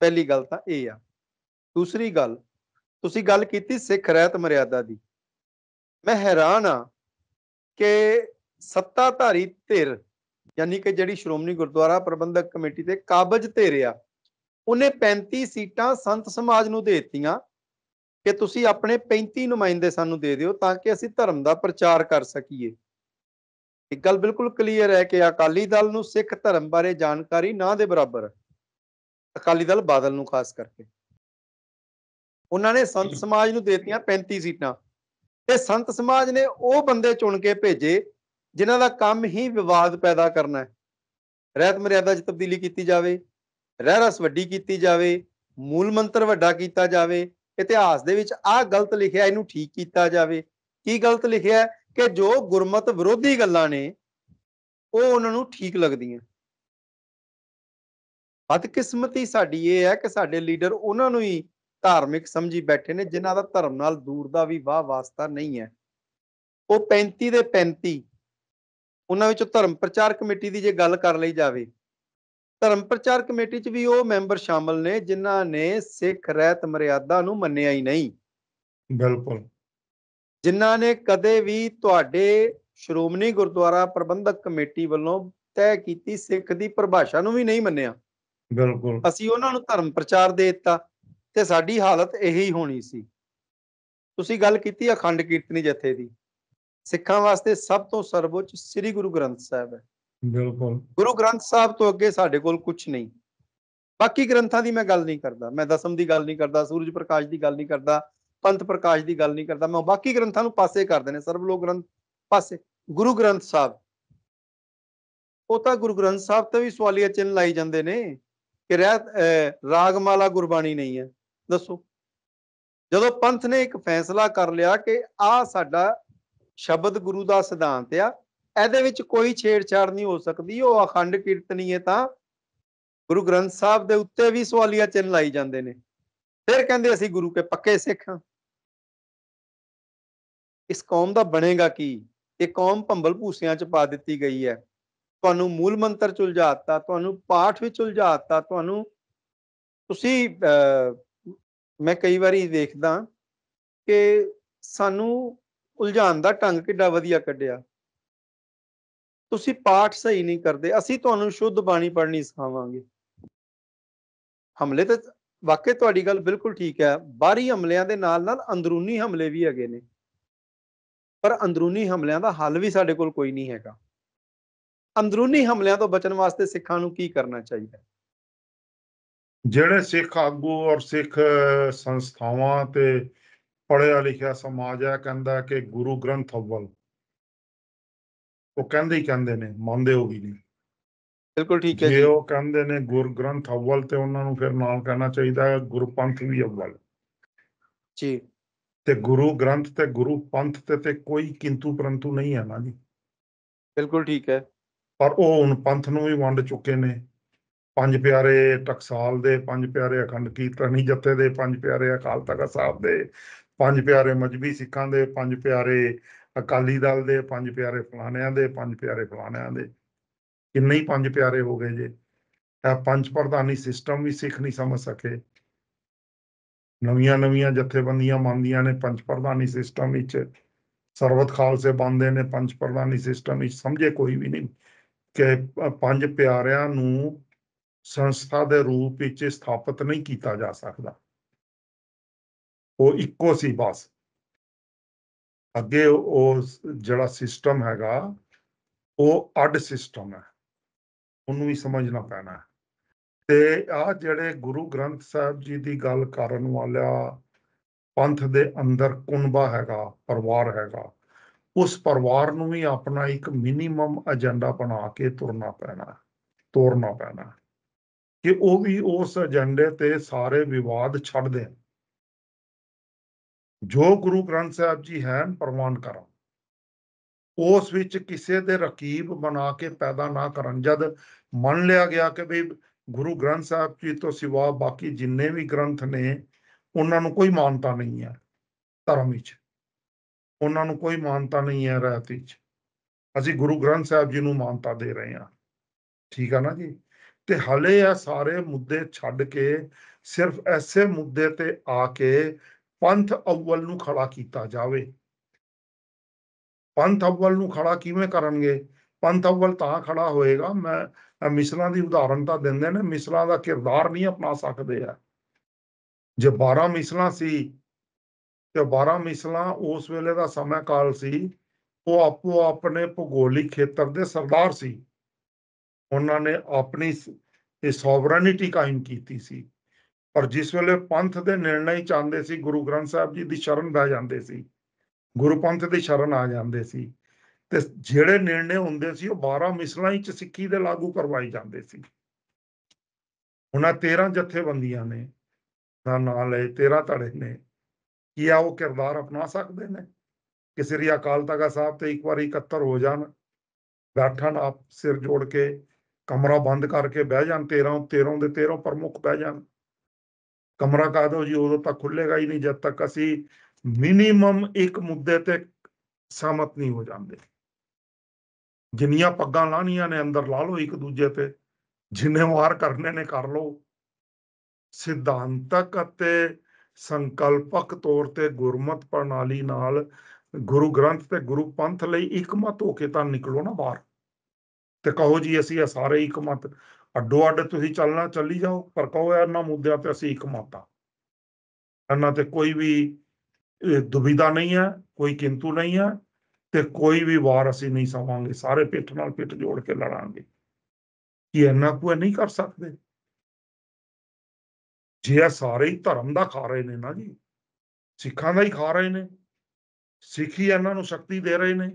ਪਹਿਲੀ ਗੱਲ ਤਾਂ ਇਹ ਆ ਦੂਸਰੀ ਗੱਲ ਤੁਸੀਂ ਗੱਲ ਕੀਤੀ ਸਿੱਖ ਰਹਿਤ ਮਰਿਆਦਾ ਦੀ ਮੈਂ ਹੈਰਾਨ ਆ ਕਿ ਸੱਤਾਧਾਰੀ ਧਿਰ ਯਾਨੀ ਕਿ ਜਿਹੜੀ ਸ਼੍ਰੋਮਣੀ ਗੁਰਦੁਆਰਾ ਪ੍ਰਬੰਧਕ ਕਮੇਟੀ ਤੇ ਕਾਬਜ ਤੇ ਰਿਆ ਉਹਨੇ 35 ਸੀਟਾਂ ਸੰਤ ਸਮਾਜ ਨੂੰ ਦੇ ਦਿੱਤੀਆਂ ਕਿ ਤੁਸੀਂ ਆਪਣੇ 35 ਨੁਮਾਇੰਦੇ ਸਾਨੂੰ ਦੇ ਦਿਓ ਤਾਂ ਕਿ ਅਸੀਂ ਧਰਮ ਦਾ ਪ੍ਰਚਾਰ ਕਰ ਸਕੀਏ ਇਹ ਗੱਲ ਬਿਲਕੁਲ ਕਲੀਅਰ ਹੈ ਕਿ ਅਕਾਲੀ ਦਲ ਨੂੰ ਸਿੱਖ ਧਰਮ ਬਾਰੇ ਜਾਣਕਾਰੀ ਨਾ ਦੇ ਬਰਾਬਰ ਅਕਾਲੀ ਦਲ ਬਾਦਲ ਨੂੰ ਖਾਸ ਕਰਕੇ ਉਹਨਾਂ ਨੇ ਸੰਤ ਸਮਾਜ ਨੂੰ ਦੇ ਦਿੱਤੀਆਂ 35 ਸੀਟਾਂ ਤੇ ਸੰਤ ਸਮਾਜ ਨੇ ਉਹ ਬੰਦੇ ਚੁਣ ਕੇ ਭੇਜੇ ਜਿਨ੍ਹਾਂ ਦਾ ਕੰਮ ਹੀ ਵਿਵਾਦ ਪੈਦਾ ਕਰਨਾ ਹੈ ਰਹਿਤ ਮਰਿਆਦਾ 'ਚ ਤਬਦੀਲੀ ਕੀਤੀ ਜਾਵੇ ਰਹਿ ਰਸ ਵੱਡੀ ਕੀਤੀ ਜਾਵੇ ਮੂਲ ਮੰਤਰ ਵੱਡਾ ਕੀਤਾ ਜਾਵੇ ਇਤਿਹਾਸ ਦੇ ਵਿੱਚ ਆਹ ਗਲਤ ਲਿਖਿਆ ਇਹਨੂੰ ਠੀਕ ਕੀਤਾ ਜਾਵੇ ਕੀ ਗਲਤ ਲਿਖਿਆ ਕਿ ਜੋ ਗੁਰਮਤ ਵਿਰੋਧੀ ਗੱਲਾਂ ਨੇ ਉਹ ਉਹਨਾਂ ਨੂੰ ਠੀਕ ਲੱਗਦੀਆਂ ਬਦਕਿਸਮਤੀ ਸਾਡੀ ਇਹ ਹੈ ਕਿ ਸਾਡੇ ਲੀਡਰ ਉਹਨਾਂ ਨੂੰ ਹੀ ਧਾਰਮਿਕ ਸਮਝੀ ਬੈਠੇ ਨੇ ਜਿਨ੍ਹਾਂ ਦਾ ਧਰਮ ਨਾਲ ਦੂਰ ਦਾ ਵੀ ਵਾਹ ਵਾਸਤਾ ਨਹੀਂ ਹੈ ਉਹ 35 ਦੇ 35 ਉਹਨਾਂ ਵਿੱਚੋਂ ਧਰਮ ਪ੍ਰਚਾਰ ਕਮੇਟੀ ਦੀ ਜੇ ਗੱਲ ਕਰ ਲਈ ਜਾਵੇ ਧਰਮ ਪ੍ਰਚਾਰ ਕਮੇਟੀ 'ਚ ਵੀ ਉਹ ਮੈਂਬਰ ਸ਼ਾਮਲ ਨੇ ਜਿਨ੍ਹਾਂ ਨੇ ਸਿੱਖ ਰਹਿਤ ਮਰਿਆਦਾ ਨੂੰ ਮੰਨਿਆ ਹੀ ਨਹੀਂ ਬਿਲਕੁਲ ਜਿਨ੍ਹਾਂ ਨੇ ਕਦੇ ਵੀ ਤੁਹਾਡੇ ਸ਼੍ਰੋਮਣੀ ਗੁਰਦੁਆਰਾ ਪ੍ਰਬੰਧਕ ਕਮੇਟੀ ਵੱਲੋਂ ਤੈਅ ਕੀਤੀ ਸਿੱਖ ਦੀ ਪਰਿਭਾਸ਼ਾ ਨੂੰ ਵੀ ਨਹੀਂ ਮੰਨਿਆ ਬਿਲਕੁਲ ਅਸੀਂ ਉਹਨਾਂ ਨੂੰ ਧਰਮ ਪ੍ਰਚਾਰ ਦੇ ਦਿੱਤਾ ਤੇ ਸਾਡੀ ਹਾਲਤ ਇਹੀ ਹੋਣੀ ਸੀ ਤੁਸੀਂ ਗੱਲ ਕੀਤੀ ਅਖੰਡ ਕੀਰਤਨੀ ਜਥੇ ਦੀ ਸਿੱਖਾਂ ਵਾਸਤੇ ਸਭ ਤੋਂ ਸਰਵਉੱਚ ਸ੍ਰੀ ਗੁਰੂ ਗ੍ਰੰਥ ਸਾਹਿਬ ਹੈ ਬਿਲਕੁਲ ਗੁਰੂ ਗ੍ਰੰਥ ਸਾਹਿਬ ਤੋਂ ਅੱਗੇ ਸਾਡੇ ਕੋਲ ਕੁਝ ਨਹੀਂ ਬਾਕੀ ਗ੍ਰੰਥਾਂ ਦੀ ਮੈਂ ਗੱਲ ਨਹੀਂ ਕਰਦਾ ਮੈਂ ਦਸਮ ਦੀ ਗੱਲ ਨਹੀਂ ਕਰਦਾ ਸੂਰਜ ਪ੍ਰਕਾਸ਼ ਦੀ ਗੱਲ ਨਹੀਂ ਕਰਦਾ ਪੰਥ ਪ੍ਰਕਾਸ਼ ਦੀ ਗੱਲ ਨਹੀਂ ਕਰਦਾ ਮੈਂ ਬਾਕੀ ਗ੍ਰੰਥਾਂ ਨੂੰ ਪਾਸੇ ਕਰ ਦਿੰਦੇ ਸਰਬ ਲੋਕ ਗ੍ਰੰਥ ਪਾਸੇ ਗੁਰੂ ਗ੍ਰੰਥ ਸਾਹਿਬ ਉਹ ਤਾਂ ਗੁਰੂ ਗ੍ਰੰਥ ਸਾਹਿਬ ਤੇ ਵੀ ਸਵਾਲੀਆ ਚਿੰਨ ਲਾਈ ਜਾਂਦੇ ਨੇ ਕਿ ਰਾਗ ਮਾਲਾ ਗੁਰਬਾਣੀ ਨਹੀਂ ਹੈ ਦੱਸੋ ਜਦੋਂ ਪੰਥ ਨੇ ਇੱਕ ਫੈਸਲਾ ਕਰ ਲਿਆ ਕਿ ਆ ਸਾਡਾ ਸ਼ਬਦ ਗੁਰੂ ਦਾ ਸਿਧਾਂਤ ਆ ਇਹਦੇ ਵਿੱਚ ਕੋਈ ਛੇੜਛਾੜ ਨਹੀਂ ਹੋ ਸਕਦੀ ਉਹ ਅਖੰਡ ਕੀਰਤਨੀ ਹੈ ਤਾਂ ਗੁਰੂ ਗ੍ਰੰਥ ਸਾਹਿਬ ਦੇ ਉੱਤੇ ਵੀ ਸਵਾਲੀਆ ਚਿੰਨ ਲਾਈ ਜਾਂਦੇ ਨੇ ਫਿਰ ਕਹਿੰਦੇ ਅਸੀਂ ਗੁਰੂ ਕੇ ਪੱਕੇ ਸਿੱਖ ਹਾਂ ਇਸ ਕੌਮ ਦਾ ਬਣੇਗਾ ਕੀ ਇਹ ਕੌਮ ਭੰਬਲ ਭੂਸਿਆਂ ਚ ਪਾ ਦਿੱਤੀ ਗਈ ਹੈ ਤੁਹਾਨੂੰ ਮੂਲ ਮੰਤਰ ਚ ਤੁਹਾਨੂੰ ਪਾਠ ਵਿੱਚ ਚੁਲਝਾਤਾ ਤੁਹਾਨੂੰ ਤੁਸੀਂ ਮੈਂ ਕਈ ਵਾਰੀ ਦੇਖਦਾ ਕਿ ਸਾਨੂੰ ਉਲਝਾਣ ਦਾ ਢੰਗ ਕਿੱਡਾ ਵਧੀਆ ਕੱਢਿਆ ਤੁਸੀਂ ਪਾਠ ਸਹੀ ਨਹੀਂ ਕਰਦੇ ਅਸੀਂ ਤੁਹਾਨੂੰ ਸ਼ੁੱਧ ਬਾਣੀ ਪੜ੍ਹਨੀ ਸਿਖਾਵਾਂਗੇ ਹਮਲੇ ਤੇ ਵਾਕਈ ਤੁਹਾਡੀ ਗੱਲ ਬਿਲਕੁਲ ਠੀਕ ਹੈ ਬਾਹਰੀ ਹਮਲਿਆਂ ਦੇ ਨਾਲ ਨਾਲ ਅੰਦਰੂਨੀ ਹਮਲੇ ਵੀ ਹੈਗੇ ਨੇ ਪਰ ਅੰਦਰੂਨੀ ਹਮਲਿਆਂ ਦਾ ਹੱਲ ਵੀ ਸਾਡੇ ਕੋਲ ਕੋਈ ਨਹੀਂ ਹੈਗਾ ਅੰਦਰੂਨੀ ਹਮਲਿਆਂ ਤੋਂ ਬਚਣ ਵਾਸਤੇ ਸਿੱਖਾਂ ਨੂੰ ਕੀ ਕਰਨਾ ਚਾਹੀਦਾ ਜਿਹੜੇ ਸਿੱਖ ਆਗੂ ਔਰ ਸਿੱਖ ਸੰਸਥਾਵਾਂ ਤੇ ਪੜਿਆ ਲਿਖਿਆ ਸਮਾਜ ਆ ਕਹਿੰਦਾ ਕਿ ਗੁਰੂ ਗ੍ਰੰਥ ਅਵਲ ਉਹ ਕਹਿੰਦੇ ਹੀ ਕਹਿੰਦੇ ਨੇ ਮੰਨਦੇ ਹੋ ਵੀ ਨਹੀਂ ਬਿਲਕੁਲ ਠੀਕ ਹੈ ਜੀ ਜੇ ਉਹ ਕਹਿੰਦੇ ਨੇ ਗੁਰ ਗ੍ਰੰਥ ਅਵਲ ਤੇ ਉਹਨਾਂ ਨੂੰ ਫਿਰ ਨਾਲ ਕਹਿਣਾ ਚਾਹੀਦਾ ਹੈ ਗੁਰਪੰਥ ਵੀ ਅਵਲ ਜੀ ਤੇ ਗੁਰੂ ਗ੍ਰੰਥ ਤੇ ਗੁਰੂ ਪੰਥ ਤੇ ਤੇ ਕੋਈ ਕਿੰਤੂ ਪਰੰਤੂ ਨਹੀਂ ਹੈ ਨਾ ਜੀ ਬਿਲਕੁਲ ਠੀਕ ਹੈ ਪਰ ਉਹ ਹੁਣ ਪੰਥ ਨੂੰ ਵੀ ਵੰਡ ਚੁੱਕੇ ਨੇ ਪੰਜ ਪਿਆਰੇ ਟਕਸਾਲ ਦੇ ਪੰਜ ਪਿਆਰੇ ਅਖੰਡ ਕੀਰਤਨੀ ਜੱਥੇ ਦੇ ਪੰਜ ਪਿਆਰੇ ਅਕਾਲ ਤਖਤ ਸਾਹਿਬ ਦੇ ਪੰਜ ਪਿਆਰੇ ਮਜਬੀ ਸਿੱਖਾਂ ਦੇ ਪੰਜ ਪਿਆਰੇ ਅਕਾਲੀ ਦਲ ਦੇ ਪੰਜ ਪਿਆਰੇ ਫਲਾਣਿਆਂ ਦੇ ਪੰਜ ਪਿਆਰੇ ਫਲਾਣਿਆਂ ਦੇ ਕਿੰਨੇ ਹੀ ਪੰਜ ਪਿਆਰੇ ਹੋ ਗਏ ਜੇ ਇਹ ਪੰਜ ਪ੍ਰਧਾਨੀ ਸਿਸਟਮ ਵੀ ਸਿੱਖ ਨਹੀਂ ਸਮਝ ਸਕੇ ਨਵੀਆਂ ਨਵੀਆਂ ਜਥੇਬੰਦੀਆਂ ਮੰਨਦੀਆਂ ਨੇ ਪੰਜ ਪ੍ਰਧਾਨੀ ਸਿਸਟਮ ਵਿੱਚ ਸਰਵਤ ਖਾਲਸੇ ਬੰਦੇ ਨੇ ਪੰਜ ਪ੍ਰਧਾਨੀ ਸਿਸਟਮ ਵਿੱਚ ਸਮਝੇ ਕੋਈ ਵੀ ਨਹੀਂ ਕਿ ਪੰਜ ਪਿਆਰਿਆਂ ਨੂੰ ਸੰਸਥਾ ਦੇ ਰੂਪ ਵਿੱਚ ਸਥਾਪਿਤ ਨਹੀਂ ਕੀਤਾ ਜਾ ਸਕਦਾ ਉਹ ਇੱਕੋ ਸੀ ਬਸ ਅੱਗੇ ਉਹ ਜਿਹੜਾ ਸਿਸਟਮ ਹੈਗਾ ਉਹ ਅੱਡ ਸਿਸਟਮ ਹੈ ਉਹਨੂੰ ਵੀ ਸਮਝਣਾ ਪੈਣਾ ਤੇ ਆ ਜਿਹੜੇ ਗੁਰੂ ਗ੍ਰੰਥ ਸਾਹਿਬ ਜੀ ਦੀ ਗੱਲ ਕਰਨ ਵਾਲਿਆ ਪੰਥ ਦੇ ਅੰਦਰ ਕੁੰਬਾ ਹੈਗਾ ਪਰਿਵਾਰ ਹੈਗਾ ਉਸ ਪਰਿਵਾਰ ਨੂੰ ਵੀ ਆਪਣਾ ਇੱਕ ਮਿਨੀਮਮ ਏਜੰਡਾ ਬਣਾ ਕੇ ਤੁਰਨਾ ਪੈਣਾ ਤੋਰਨਾ ਪੈਣਾ ਕਿ ਉਹ ਵੀ ਉਸ ਏਜੰਡੇ ਤੇ ਸਾਰੇ ਵਿਵਾਦ ਛੱਡ ਦੇਣ ਜੋ ਗੁਰੂ ਗ੍ਰੰਥ ਸਾਹਿਬ ਜੀ ਹੈ ਪ੍ਰਵਾਨ ਕਰਾਂ ਉਸ ਵਿੱਚ ਕਿਸੇ ਦੇ ਰਕੀਬ ਬਣਾ ਕੇ ਪੈਦਾ ਨਾ ਕਰਨ ਜਦ ਮੰਨ ਲਿਆ ਗਿਆ ਕਿ ਵੀ ਗੁਰੂ ਗ੍ਰੰਥ ਸਾਹਿਬ ਜੀ ਤੋਂ ਸਿਵਾ ਬਾਕੀ ਜਿੰਨੇ ਵੀ ਗ੍ਰੰਥ ਨੇ ਉਹਨਾਂ ਨੂੰ ਕੋਈ ਮਾਨਤਾ ਨਹੀਂ ਹੈ ਧਰਮ ਵਿੱਚ ਉਹਨਾਂ ਨੂੰ ਕੋਈ ਮਾਨਤਾ ਨਹੀਂ ਹੈ ਰਹਿਤ ਵਿੱਚ ਅਸੀਂ ਗੁਰੂ ਗ੍ਰੰਥ ਸਾਹਿਬ ਜੀ ਨੂੰ ਮਾਨਤਾ ਦੇ ਰਹੇ ਹਾਂ ਠੀਕ ਆ ਨਾ ਜੀ ਤੇ ਹਲੇ ਆ ਸਾਰੇ ਮੁੱਦੇ ਛੱਡ ਕੇ ਸਿਰਫ ਐਸੇ ਮੁੱਦੇ ਤੇ ਆ ਕੇ ਪੰਥ ਅਵਲ ਨੂੰ ਖੜਾ ਕੀਤਾ ਜਾਵੇ ਪੰਥ ਅਵਲ ਨੂੰ ਖੜਾ ਕਿਵੇਂ ਕਰਨਗੇ ਪੰਥ ਅਵਲ ਤਾਂ ਖੜਾ ਹੋਏਗਾ ਮੈਂ ਮਿਸਲਾਂ ਦੀ ਉਦਾਹਰਨ ਤਾਂ ਦਿੰਦੇ ਨੇ ਮਿਸਲਾਂ ਦਾ ਕਿਰਦਾਰ ਨਹੀਂ ਅਪਣਾ ਸਕਦੇ ਆ ਜੇ 12 ਮਿਸਲਾਂ ਸੀ ਤੇ 12 ਮਿਸਲਾਂ ਉਸ ਵੇਲੇ ਦਾ ਸਮਾਂ ਕਾਲ ਸੀ ਉਹ ਆਪੋ ਆਪਣੇ ਭੂਗੋਲਿਕ ਖੇਤਰ ਦੇ ਸਰਦਾਰ ਸੀ ਉਹਨਾਂ ਨੇ ਆਪਣੀ ਇਹ ਸੋਵਰਨਿਟੀ ਕਾਇਮ ਕੀਤੀ ਸੀ ਪਰ ਜਿਸ ਵੇਲੇ ਪੰਥ ਦੇ ਨਿਰਣੈ ਚਾਹੁੰਦੇ ਸੀ ਗੁਰੂ ਗ੍ਰੰਥ ਸਾਹਿਬ ਜੀ ਦੀ ਸ਼ਰਨ ਬਹਿ ਜਾਂਦੇ ਸੀ ਗੁਰੂ ਪੰਥ ਦੀ ਸ਼ਰਨ ਆ ਜਾਂਦੇ ਸੀ ਤੇ ਜਿਹੜੇ ਨਿਰਣੇ ਹੁੰਦੇ ਸੀ ਉਹ 12 ਮਿਸਲਾਂ ਵਿੱਚ ਸਿੱਖੀ ਦੇ ਲਾਗੂ ਕਰਵਾਏ ਜਾਂਦੇ ਸੀ ਉਹਨਾਂ 13 ਜਥੇਬੰਦੀਆਂ ਨੇ ਦਾ ਨਾਮ ਲਏ 13 ਧੜੇ ਨੇ ਕੀ ਆ ਉਹ ਕਿਰਦਾਰ ਅਪਣਾ ਸਕਦੇ ਨੇ ਕਿ ਸ੍ਰੀ ਅਕਾਲ ਤਖਤ ਸਾਹਿਬ ਤੇ ਇੱਕ ਵਾਰ ਇਕੱਤਰ ਹੋ ਜਾਣ ਬੈਠਣ ਆਪ ਸਿਰ ਜੋੜ ਕੇ ਕਮਰਾ ਬੰਦ ਕਰਕੇ ਬਹਿ ਜਾਣ 13 13 ਦੇ 13 ਪ੍ਰਮੁੱਖ ਬਹਿ ਜਾਣ ਕਮਰਾ ਕਾ ਦੋ ਜੀ ਉਦੋਂ ਤੱਕ ਖੁੱਲੇਗਾ ਹੀ ਨਹੀਂ ਜਦ ਤੱਕ ਅਸੀਂ ਮਿਨੀਮਮ ਇੱਕ ਮੁੱਦੇ ਤੇ ਸਹਿਮਤ ਨਹੀਂ ਹੋ ਜਾਂਦੇ ਜਿੰਨੀਆਂ ਪੱਗਾਂ ਲਾਣੀਆਂ ਨੇ ਅੰਦਰ ਲਾ ਲਓ ਇੱਕ ਦੂਜੇ ਤੇ ਜਿੰਨੇ ਵਾਰ ਕਰਨੇ ਨੇ ਕਰ ਲਓ ਸਿਧਾਂਤਕ ਅਤੇ ਸੰਕਲਪਕ ਤੌਰ ਤੇ ਗੁਰਮਤ ਪ੍ਰਣਾਲੀ ਨਾਲ ਗੁਰੂ ਗ੍ਰੰਥ ਤੇ ਗੁਰੂ ਪੰਥ ਲਈ ਇੱਕ ਮਤ ਹੋ ਕੇ ਤਾਂ ਨਿਕਲੋ ਨਾ ਬਾਹਰ ਤੇ ਕਹੋ ਜੀ ਅਸੀਂ ਇਹ ਸਾਰੇ ਇੱਕ ਮਤ ਅੱਡੋ ਅੱਡ ਤੁਸੀਂ ਚੱਲਣਾ ਚੱਲੀ ਜਾਓ ਪਰ ਕਹੋ ਇਹਨਾਂ ਮੁੱਦਿਆਂ ਤੇ ਅਸੀਂ ਇੱਕ ਮਤ ਆ ਇਹਨਾਂ ਤੇ ਕੋਈ ਵੀ ਦੁਬਿਧਾ ਨਹੀਂ ਹੈ ਕੋਈ ਕਿੰਤੂ ਨਹੀਂ ਹੈ ਤੇ ਕੋਈ ਵੀ ਵਾਰ ਅਸੀਂ ਨਹੀਂ ਸਵਾਂਗੇ ਸਾਰੇ ਪਿੱਠ ਨਾਲ ਪਿੱਠ ਜੋੜ ਕੇ ਲੜਾਂਗੇ ਕੀ ਇਹਨਾਂ ਕੋਈ ਨਹੀਂ ਕਰ ਸਕਦੇ ਜੇ ਆ ਸਾਰੇ ਹੀ ਧਰਮ ਦਾ ਖਾ ਰਹੇ ਨੇ ਨਾ ਜੀ ਸਿੱਖਾਂ ਦਾ ਹੀ ਖਾ ਰਹੇ ਨੇ ਸਿੱਖੀ ਇਹਨਾਂ ਨੂੰ ਸ਼ਕਤੀ ਦੇ ਰਹੇ ਨੇ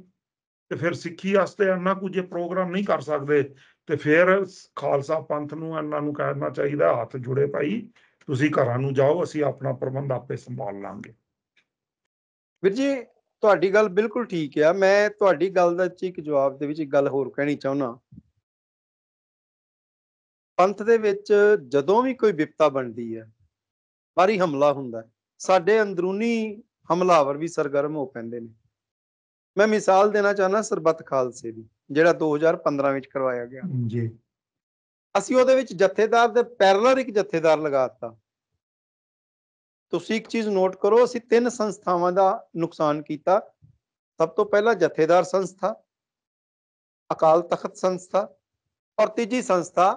ਤੇ ਫਿਰ ਸਿੱਖੀ ਵਾਸਤੇ ਇੰਨਾ ਕੁਝ ਪ੍ਰੋਗਰਾਮ ਨਹੀਂ ਕਰ ਸਕਦੇ ਤੇ ਫਿਰ ਖਾਲਸਾ ਪੰਥ ਨੂੰ ਇਹਨਾਂ ਨੂੰ ਕਹਿਣਾ ਚਾਹੀਦਾ ਹੱਥ ਜੁੜੇ ਭਾਈ ਤੁਸੀਂ ਘਰਾਂ ਨੂੰ ਜਾਓ ਅਸੀਂ ਆਪਣਾ ਪ੍ਰਬੰਧ ਆਪੇ ਸੰਭਾਲ ਲਾਂਗੇ ਵੀਰ ਜੀ ਤੁਹਾਡੀ ਗੱਲ ਬਿਲਕੁਲ ਠੀਕ ਆ ਮੈਂ ਤੁਹਾਡੀ ਗੱਲ ਦਾ ਇੱਕ ਜਵਾਬ ਦੇ ਵਿੱਚ ਇੱਕ ਗੱਲ ਹੋਰ ਕਹਿਣੀ ਚਾਹੁੰਦਾ ਪੰਥ ਦੇ ਵਿੱਚ ਜਦੋਂ ਵੀ ਕੋਈ ਵਿਪਤਾ ਬਣਦੀ ਹੈ ਬਾਰੀ ਹਮਲਾ ਹੁੰਦਾ ਸਾਡੇ ਅੰਦਰੂਨੀ ਹਮਲਾਵਰ ਵੀ ਸਰਗਰਮ ਹੋ ਪੈਂਦੇ ਨੇ ਮੈਂ ਮਿਸਾਲ ਦੇਣਾ ਚਾਹਨਾ ਸਰਬੱਤ ਖਾਲਸੇ ਦੀ ਜਿਹੜਾ 2015 ਵਿੱਚ ਕਰਵਾਇਆ ਗਿਆ ਜੀ ਅਸੀਂ ਉਹਦੇ ਵਿੱਚ ਜਥੇਦਾਰ ਦੇ ਪੈਰਲਰ ਇੱਕ ਜਥੇਦਾਰ ਲਗਾਤਾ ਤੁਸੀਂ ਇੱਕ ਚੀਜ਼ ਨੋਟ ਕਰੋ ਅਸੀਂ ਤਿੰਨ ਸੰਸਥਾਵਾਂ ਦਾ ਨੁਕਸਾਨ ਕੀਤਾ ਸਭ ਤੋਂ ਪਹਿਲਾਂ ਜਥੇਦਾਰ ਸੰਸਥਾ ਅਕਾਲ ਤਖਤ ਸੰਸਥਾ ਔਰ ਤੀਜੀ ਸੰਸਥਾ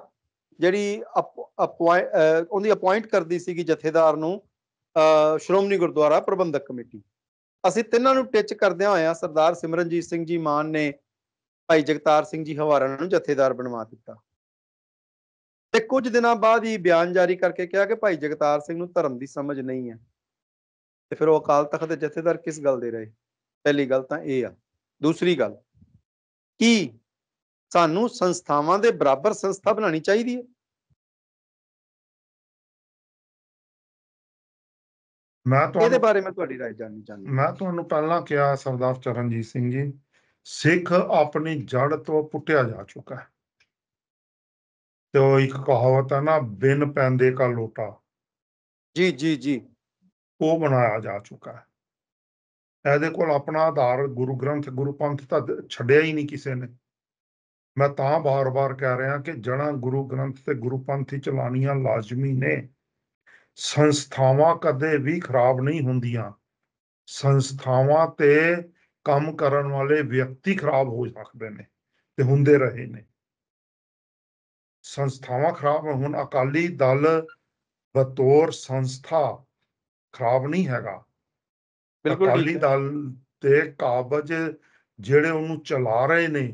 ਜਿਹੜੀ ਉਹਦੀ ਅਪਾਇੰਟ ਕਰਦੀ ਸੀਗੀ ਜਥੇਦਾਰ ਨੂੰ ਸ਼੍ਰੋਮਣੀ ਗੁਰਦੁਆਰਾ ਪ੍ਰਬੰਧਕ ਕਮੇਟੀ ਅਸੀਂ ਤਿੰਨਾਂ ਨੂੰ ਟਿਚ ਕਰਦਿਆਂ ਹੋਇਆ ਸਰਦਾਰ ਸਿਮਰਨਜੀਤ ਸਿੰਘ ਜੀ ਮਾਨ ਨੇ ਭਾਈ ਜਗਤਾਰ ਸਿੰਘ ਜੀ ਹਵਾਰਾ ਨੂੰ ਜਥੇਦਾਰ ਬਣਵਾ ਦਿੱਤਾ ਤੇ ਕੁਝ ਦਿਨਾਂ ਬਾਅਦ ਹੀ ਬਿਆਨ ਜਾਰੀ ਕਰਕੇ ਕਿਹਾ ਕਿ ਭਾਈ ਜਗਤਾਰ ਸਿੰਘ ਨੂੰ ਧਰਮ ਦੀ ਸਮਝ ਨਹੀਂ ਹੈ ਤੇ ਫਿਰ ਉਹ ਅਕਾਲ ਤਖਤ ਦੇ ਜਥੇਦਾਰ ਕਿਸ ਗੱਲ ਦੇ ਰਹੇ ਪਹਿਲੀ ਗੱਲ ਤਾਂ ਇਹ ਆ ਦੂਸਰੀ ਗੱਲ ਕੀ ਸਾਨੂੰ ਸੰਸਥਾਵਾਂ ਦੇ ਬਰਾਬਰ ਸੰਸਥਾ ਬਣਾਉਣੀ ਚਾਹੀਦੀ ਹੈ ਮੈਂ ਤੁਹਾਨੂੰ ਇਹਦੇ ਬਾਰੇ ਮੈਂ ਤੁਹਾਡੀ رائے ਜਾਣਨੀ ਚਾਹੁੰਦੀ ਮੈਂ ਤੁਹਾਨੂੰ ਪਹਿਲਾਂ ਕਿਹਾ ਸਰਦਾਰ ਚਰਨਜੀਤ ਸਿੰਘ ਜੀ ਸਿੱਖ ਆਪਣੀ ਜੜ ਤੋਂ ਪੁੱਟਿਆ ਜਾ ਚੁੱਕਾ ਹੈ ਤੇ ਉਹ ਇੱਕ ਕਹਾਵਤ ਹੈ ਨਾ ਬਿਨ ਪੈਂਦੇ ਕਾ ਲੋਟਾ ਜੀ ਜੀ ਜੀ ਉਹ ਬਣਾਇਆ ਜਾ ਚੁੱਕਾ ਹੈ ਇਹਦੇ ਕੋਲ ਆਪਣਾ ਆਧਾਰ ਗੁਰੂ ਗ੍ਰੰਥ ਗੁਰੂ ਪੰਥ ਤਾਂ ਛੱਡਿਆ ਹੀ ਨਹੀਂ ਕਿਸੇ ਨੇ ਮੈਂ ਤਾਂ ਬਾਰ-ਬਾਰ ਕਹਿ ਰਿਹਾ ਕਿ ਜਣਾ ਗੁਰੂ ਗ੍ਰੰਥ ਤੇ ਗੁਰੂ ਪੰਥ ਹੀ ਚਲਾਣੀਆਂ ਲਾਜ਼ਮੀ ਨੇ ਸੰਸਥਾਵਾਂ ਕਦੇ ਵੀ ਖਰਾਬ ਨਹੀਂ ਹੁੰਦੀਆਂ ਸੰਸਥਾਵਾਂ ਤੇ ਕੰਮ ਕਰਨ ਵਾਲੇ ਵਿਅਕਤੀ ਖਰਾਬ ਹੋ ਸਕਦੇ ਨੇ ਤੇ ਹੁੰਦੇ ਰਹੇ ਨੇ ਸੰਸਥਾਵਾਂ ਖਰਾਬ ਹੁਣ ਅਕਾਲੀ ਦਲ ਬਤੌਰ ਸੰਸਥਾ ਖਰਾਬ ਨਹੀਂ ਹੈਗਾ ਬਿਲਕੁਲ ਅਕਾਲੀ ਦਲ ਤੇ ਕਾਬਜ ਜਿਹੜੇ ਉਹਨੂੰ ਚਲਾ ਰਹੇ ਨੇ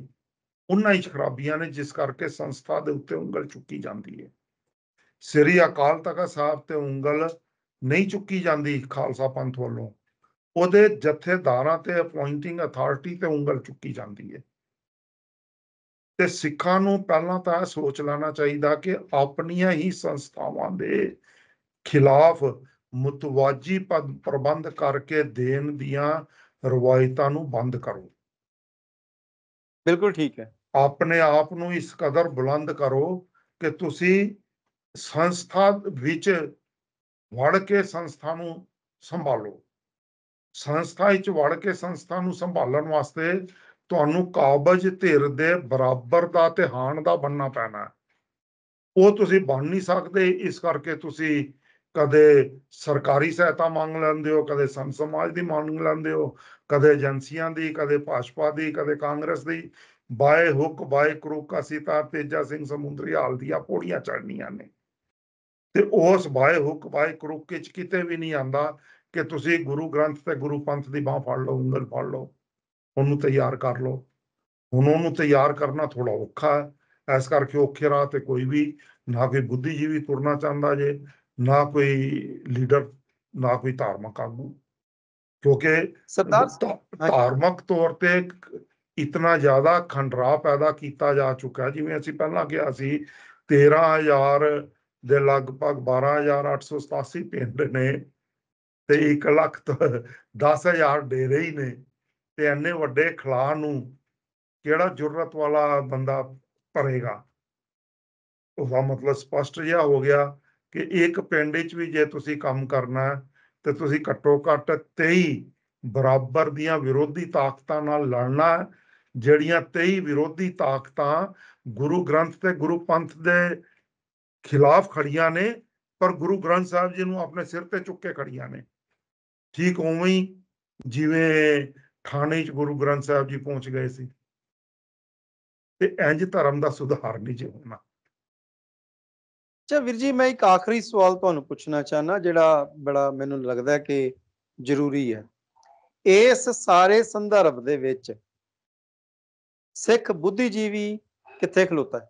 ਉਹਨਾਂ ਹੀ ਖਰਾਬੀਆਂ ਨੇ ਜਿਸ ਕਰਕੇ ਸੰਸਥਾ ਦੇ ਉੱਤੇ ਉਂਗਲ ਚੁੱਕੀ ਜਾਂਦੀ ਹੈ ਸ੍ਰੀ ਅਕਾਲ ਤਖਤ ਸਾਹਿਬ ਤੇ ਉਂਗਲ ਨਹੀਂ ਚੁੱਕੀ ਜਾਂਦੀ ਖਾਲਸਾ ਪੰਥ ਵੱਲੋਂ ਉਹਦੇ ਜਥੇਦਾਰਾਂ ਤੇ ਅਪਾਇੰਟਿੰਗ ਅਥਾਰਟੀ ਤੇ ਉਂਗਲ ਚੁੱਕੀ ਜਾਂਦੀ ਹੈ ਤੇ ਸਿੱਖਾਂ ਨੂੰ ਪਹਿਲਾਂ ਤਾਂ ਸੋਚ ਲੈਣਾ ਚਾਹੀਦਾ ਕਿ ਆਪਣੀਆਂ ਹੀ ਸੰਸਥਾਵਾਂ ਦੇ ਖਿਲਾਫ ਮੁਤਵਾਜੀ ਪ੍ਰਬੰਧ ਕਰਕੇ ਦੇਣ ਦੀਆਂ ਰਵਾਇਤਾਂ ਨੂੰ ਬੰਦ ਕਰੋ ਬਿਲਕੁਲ ਠੀਕ ਹੈ ਆਪਣੇ ਆਪ ਨੂੰ ਇਸ ਕਦਰ ਬੁਲੰਦ ਕਰੋ ਕਿ ਤੁਸੀਂ ਸੰਸਥਾ ਵਿੱਚ ਵੜ ਕੇ ਸੰਸਥਾ ਨੂੰ ਸੰਭਾਲੋ ਸੰਸਥਾ ਵਿੱਚ ਵੜ ਕੇ ਸੰਸਥਾ ਨੂੰ ਸੰਭਾਲਣ ਵਾਸਤੇ ਤੁਹਾਨੂੰ ਕਾਬਜ ਧਿਰ ਦੇ ਬਰਾਬਰ ਦਾ ਤੇ ਹਾਨ ਦਾ ਬੰਨਣਾ ਪੈਣਾ ਉਹ ਤੁਸੀਂ ਬਣ ਨਹੀਂ ਸਕਦੇ ਇਸ ਕਰਕੇ ਤੁਸੀਂ ਕਦੇ ਸਰਕਾਰੀ ਸਹਾਇਤਾ ਮੰਗ ਲੈਂਦੇ ਹੋ ਕਦੇ ਸੰਤ ਸਮਾਜ ਦੀ ਮੰਗ ਲੈਂਦੇ ਹੋ ਕਦੇ ਏਜੰਸੀਆਂ ਦੀ ਕਦੇ ਭਾਜਪਾ ਦੀ ਕਦੇ ਕਾਂਗਰਸ ਦੀ ਬਾਏ ਹੁੱਕ ਬਾਏ ਕਰੋਕਾ ਸੀਤਾ ਤੇਜਾ ਸਿੰਘ ਸਮੁੰਦਰੀ ਹਾਲ ਦੀਆਂ ਪੋੜੀਆਂ ਚੜਨੀਆਂ ਨੇ ਤੇ ਉਸ ਬਾਏ ਹੁਕ ਬਾਏ ਕਰੁਕ ਵਿੱਚ ਕਿਤੇ ਵੀ ਨਹੀਂ ਆਂਦਾ ਕਿ ਤੁਸੀਂ ਗੁਰੂ ਗ੍ਰੰਥ ਤੇ ਗੁਰੂ ਪੰਥ ਦੀ ਬਾਹ ਫੜ ਲਓ ਉਂਗਲ ਫੜ ਲਓ ਉਹਨੂੰ ਤਿਆਰ ਕਰ ਲਓ ਹੁਣ ਉਹਨੂੰ ਤਿਆਰ ਕਰਨਾ ਥੋੜਾ ਔਖਾ ਹੈ ਇਸ ਕਰਕੇ ਔਖੇ ਰਾਹ ਤੇ ਕੋਈ ਵੀ ਨਾ ਕੋਈ ਬੁੱਧੀਜੀਵੀ ਤੁਰਨਾ ਚਾਹੁੰਦਾ ਜੇ ਨਾ ਕੋਈ ਲੀਡਰ ਨਾ ਕੋਈ ਧਾਰਮਿਕ ਆਗੂ ਕਿਉਂਕਿ ਸਰਦਾਰ ਧਾਰਮਿਕ ਤੌਰ ਤੇ ਇਤਨਾ ਜ਼ਿਆਦਾ ਖੰਡਰਾ ਪੈਦਾ ਕੀਤਾ ਜਾ ਚੁੱਕਾ ਜਿਵੇਂ ਅਸੀਂ ਪਹਿਲਾਂ ਕਿਹਾ ਸੀ 13000 ਦੇ ਲਗਭਗ 12887 ਪਿੰਡ ਨੇ ਤੇ 1 ਲੱਖ 10000 ਡੇਰੇ ਹੀ ਨੇ ਤੇ ਐਨੇ ਵੱਡੇ ਖਲਾ ਨੂੰ ਕਿਹੜਾ ਜੁਰਤ ਵਾਲਾ ਬੰਦਾ ਭਰੇਗਾ ਉਹਦਾ ਮਤਲਬ ਸਪਸ਼ਟ ਜਿਹਾ ਹੋ ਗਿਆ ਕਿ ਇੱਕ ਪਿੰਡ ਵਿੱਚ ਵੀ ਜੇ ਤੁਸੀਂ ਕੰਮ ਕਰਨਾ ਤੇ ਤੁਸੀਂ ਘੱਟੋ ਘੱਟ 23 ਬਰਾਬਰ ਦੀਆਂ ਵਿਰੋਧੀ ਤਾਕਤਾਂ ਨਾਲ ਲੜਨਾ ਜਿਹੜੀਆਂ 23 ਵਿਰੋਧੀ ਤਾਕਤਾਂ ਗੁਰੂ ਗ੍ਰੰਥ ਤੇ ਗੁਰੂ ਪੰਥ ਦੇ ਖਿਲਾਫ ਖੜੀਆਂ ਨੇ ਪਰ ਗੁਰੂ ਗ੍ਰੰਥ ਸਾਹਿਬ ਜੀ ਨੂੰ ਆਪਣੇ ਸਿਰ ਤੇ ਚੁੱਕ ਕੇ ਖੜੀਆਂ ਨੇ ਠੀਕ ਉਵੇਂ ਹੀ ਜਿਵੇਂ ਥਾਣੇ 'ਚ ਗੁਰੂ ਗ੍ਰੰਥ ਸਾਹਿਬ ਜੀ ਪਹੁੰਚ ਗਏ ਸੀ ਤੇ ਇੰਜ ਧਰਮ ਦਾ ਸੁਧਾਰ ਨਹੀਂ ਜੇ ਹੋਣਾ ਅੱਛਾ ਵੀਰ ਜੀ ਮੈਂ ਇੱਕ ਆਖਰੀ ਸਵਾਲ ਤੁਹਾਨੂੰ ਪੁੱਛਣਾ ਚਾਹਨਾ ਜਿਹੜਾ ਬੜਾ ਮੈਨੂੰ ਲੱਗਦਾ ਕਿ ਜ਼ਰੂਰੀ ਹੈ ਇਸ ਸਾਰੇ ਸੰਦਰਭ ਦੇ ਵਿੱਚ ਸਿੱਖ ਬੁੱਧੀਜੀਵੀ ਕਿੱਥੇ ਖਲੋਤਾ ਹੈ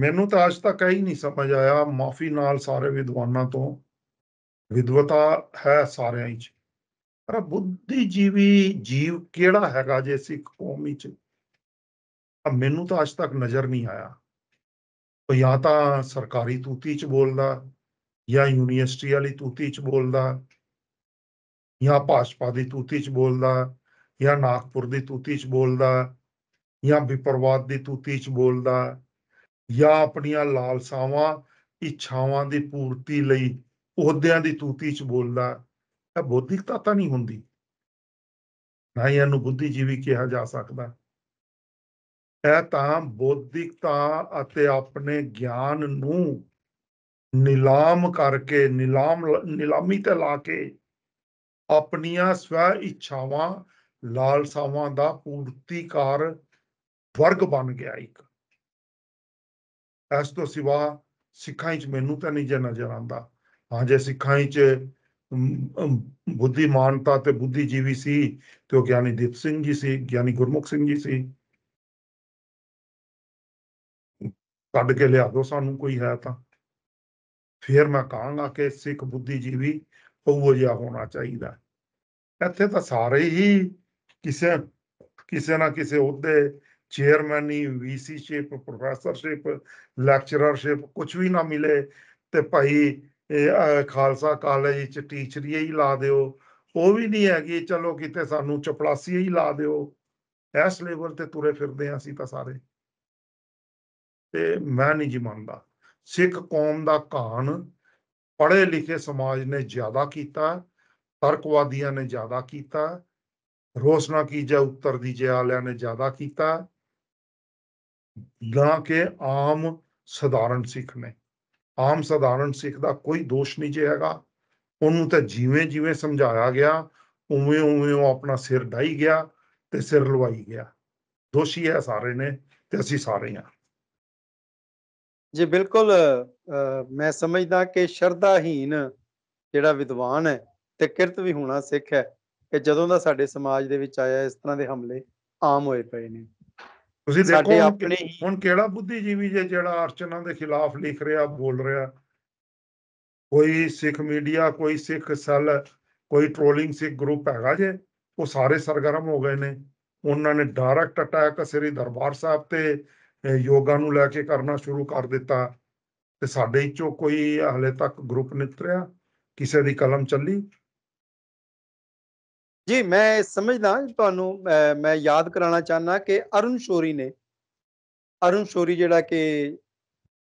ਮੈਨੂੰ ਤਾਂ ਅੱਜ ਤੱਕ ਇਹ ਹੀ ਨਹੀਂ ਸਮਝ ਆਇਆ ਮਾਫੀ ਨਾਲ ਸਾਰੇ ਵਿਦਵਾਨਾਂ ਤੋਂ ਵਿਦਵਤਾ ਹੈ ਸਾਰਿਆਂ ਵਿੱਚ ਪਰ ਬੁੱਧੀਜੀਵੀ ਜੀਵ ਕਿਹੜਾ ਹੈਗਾ ਜੇ ਸਿੱਖ ਕੌਮ ਵਿੱਚ ਮੈਨੂੰ ਤਾਂ ਅੱਜ ਤੱਕ ਨਜ਼ਰ ਨਹੀਂ ਆਇਆ ਉਹ ਜਾਂ ਤਾਂ ਸਰਕਾਰੀ ਤੂਤੀ 'ਚ ਬੋਲਦਾ ਜਾਂ ਯੂਨੀਵਰਸਿਟੀ ਵਾਲੀ ਤੂਤੀ 'ਚ ਬੋਲਦਾ ਜਾਂ ਭਾਜਪਾ ਦੀ ਤੂਤੀ 'ਚ ਬੋਲਦਾ ਜਾਂ ਨਾਗਪੁਰ ਦੀ ਤੂਤੀ 'ਚ ਬੋਲਦਾ ਜਾਂ ਵਿਪਰਵਾਦ ਦੀ ਤੂਤੀ 'ਚ ਬੋਲਦਾ ਜਾਂ ਆਪਣੀਆਂ ਲਾਲਸਾਵਾਂ ਇੱਛਾਵਾਂ ਦੀ ਪੂਰਤੀ ਲਈ ਉਹਦਿਆਂ ਦੀ ਤੂਤੀ ਚ ਬੋਲਦਾ ਇਹ ਬੋਧਿਕਤਾ ਤਾਂ ਨਹੀਂ ਹੁੰਦੀ ਨਾ ਹੀ ਇਹਨੂੰ ਬੁੱਧੀਜੀਵੀ ਕਿਹਾ ਜਾ ਸਕਦਾ ਇਹ ਤਾਂ ਬੋਧਿਕਤਾ ਅਤੇ ਆਪਣੇ ਗਿਆਨ ਨੂੰ ਨਿਲਾਮ ਕਰਕੇ ਨਿਲਾਮ ਨਿਲਾਮੀ ਤੇ ਲਾ ਕੇ ਆਪਣੀਆਂ ਸਵੈ ਇੱਛਾਵਾਂ ਲਾਲਸਾਵਾਂ ਦਾ ਪੂਰਤੀਕਾਰ ਵਰਗ ਬਣ ਗਿਆ ਇੱਕ ਇਸ ਤੋਂ ਸਿਵਾ ਸਿੱਖਾਂ ਵਿੱਚ ਮੈਨੂੰ ਤਾਂ ਨਹੀਂ ਜੇ ਨਜ਼ਰ ਆਉਂਦਾ ਹਾਂ ਜੇ ਸਿੱਖਾਂ ਵਿੱਚ ਬੁੱਧੀਮਾਨਤਾ ਤੇ ਬੁੱਧੀਜੀਵੀ ਸੀ ਤੇ ਉਹ ਗਿਆਨੀ ਦੀਪ ਸਿੰਘ ਜੀ ਸੀ ਗਿਆਨੀ ਗੁਰਮੁਖ ਸਿੰਘ ਜੀ ਸੀ ਕੱਢ ਕੇ ਲਿਆ ਦੋ ਸਾਨੂੰ ਕੋਈ ਹੈ ਤਾਂ ਫਿਰ ਮੈਂ ਕਹਾਂਗਾ ਕਿ ਸਿੱਖ ਬੁੱਧੀਜੀਵੀ ਉਹ ਜਿਹਾ ਹੋਣਾ ਚਾਹੀਦਾ ਇੱਥੇ ਤਾਂ ਸਾਰੇ ਹੀ ਕਿਸੇ ਕਿਸੇ ਨਾ ਕਿਸੇ ਉਹਦੇ ਚੇਅਰਮੈਨੀ ਸ਼ੇਪ ਪ੍ਰੋਫੈਸਰਸ਼ਿਪ ਲੈਕਚਰਰਸ਼ਿਪ ਕੁਝ ਵੀ ਨਾ ਮਿਲੇ ਤੇ ਭਾਈ ਖਾਲਸਾ ਕਾਲਜ ਚ ਟੀਚਰੀ ਹੀ ਲਾ ਦਿਓ ਉਹ ਵੀ ਨਹੀਂ ਹੈਗੀ ਚਲੋ ਕਿਤੇ ਸਾਨੂੰ ਚਪੜਾਸੀ ਹੀ ਲਾ ਦਿਓ ਇਸ ਲੈਵਲ ਤੇ ਤੁਰੇ ਫਿਰਦੇ ਆ ਅਸੀਂ ਤਾਂ ਸਾਰੇ ਤੇ ਮੈਂ ਨਹੀਂ ਜੀ ਮੰਨਦਾ ਸਿੱਖ ਕੌਮ ਦਾ ਕਾਨ ਪੜ੍ਹੇ ਲਿਖੇ ਸਮਾਜ ਨੇ ਜ਼ਿਆਦਾ ਕੀਤਾ ਤਰਕਵਾਦੀਆਂ ਨੇ ਜ਼ਿਆਦਾ ਕੀਤਾ ਰੋਸ਼ਨਾ ਕੀ ਜਾ ਉੱਤਰ ਦੀ ਜਿਆਲਿਆਂ ਨੇ ਜ਼ਿਆਦਾ ਕੀਤਾ ਨਾ ਕਿ ਆਮ ਸਧਾਰਨ ਸਿੱਖ ਨੇ ਆਮ ਸਧਾਰਨ ਸਿੱਖ ਦਾ ਕੋਈ ਦੋਸ਼ ਨਹੀਂ ਜੇ ਹੈਗਾ ਉਹਨੂੰ ਤਾਂ ਜਿਵੇਂ ਜਿਵੇਂ ਸਮਝਾਇਆ ਗਿਆ ਉਵੇਂ ਉਵੇਂ ਉਹ ਆਪਣਾ ਸਿਰ ਡਾਈ ਗਿਆ ਤੇ ਸਿਰ ਲਵਾਈ ਗਿਆ ਦੋਸ਼ੀ ਹੈ ਸਾਰੇ ਨੇ ਤੇ ਅਸੀਂ ਸਾਰੇ ਹਾਂ ਜੀ ਬਿਲਕੁਲ ਮੈਂ ਸਮਝਦਾ ਕਿ ਸ਼ਰਧਾਹੀਨ ਜਿਹੜਾ ਵਿਦਵਾਨ ਹੈ ਤੇ ਕਿਰਤ ਵੀ ਹੋਣਾ ਸਿੱਖ ਹੈ ਕਿ ਜਦੋਂ ਦਾ ਸਾਡੇ ਸਮਾਜ ਦੇ ਵਿੱਚ ਆਇਆ ਇਸ ਤਰ੍ਹਾਂ ਦੇ ਹਮਲੇ ਆਮ ਹੋਏ ਪਏ ਨੇ ਤੁਸੀਂ ਦੇਖੋ ਆਪਣੇ ਹੁਣ ਕਿਹੜਾ ਬੁੱਧੀਜੀਵੀ ਜੇ ਜਿਹੜਾ ਅਰਚਨਾ ਦੇ ਖਿਲਾਫ ਲਿਖ ਰਿਹਾ ਬੋਲ ਰਿਹਾ ਕੋਈ ਸਿੱਖ ਮੀਡੀਆ ਕੋਈ ਸਿੱਖ ਸੱਲ ਕੋਈ ਟ੍ਰੋਲਿੰਗ ਸਿੱਖ ਗਰੁੱਪ ਹੈਗਾ ਜੇ ਉਹ ਸਾਰੇ ਸਰਗਰਮ ਹੋ ਗਏ ਨੇ ਉਹਨਾਂ ਨੇ ਡਾਇਰੈਕਟ ਅਟੈਕ ਸ੍ਰੀ ਦਰਬਾਰ ਸਾਹਿਬ ਤੇ ਯੋਗਾ ਨੂੰ ਲੈ ਕੇ ਕਰਨਾ ਸ਼ੁਰੂ ਕਰ ਦਿੱਤਾ ਤੇ ਸਾਡੇ ਵਿੱਚੋਂ ਕੋਈ ਹਲੇ ਤੱਕ ਗਰੁੱਪ ਨਿਤਰਿਆ ਕਿਸੇ ਦੀ ਕਲਮ ਚੱਲੀ ਜੀ ਮੈਂ ਸਮਝਦਾ ਤੁਹਾਨੂੰ ਮੈਂ ਯਾਦ ਕਰਾਉਣਾ ਚਾਹਨਾ ਕਿ ਅਰੁਣ ਸ਼ੋਰੀ ਨੇ ਅਰੁਣ ਸ਼ੋਰੀ ਜਿਹੜਾ ਕਿ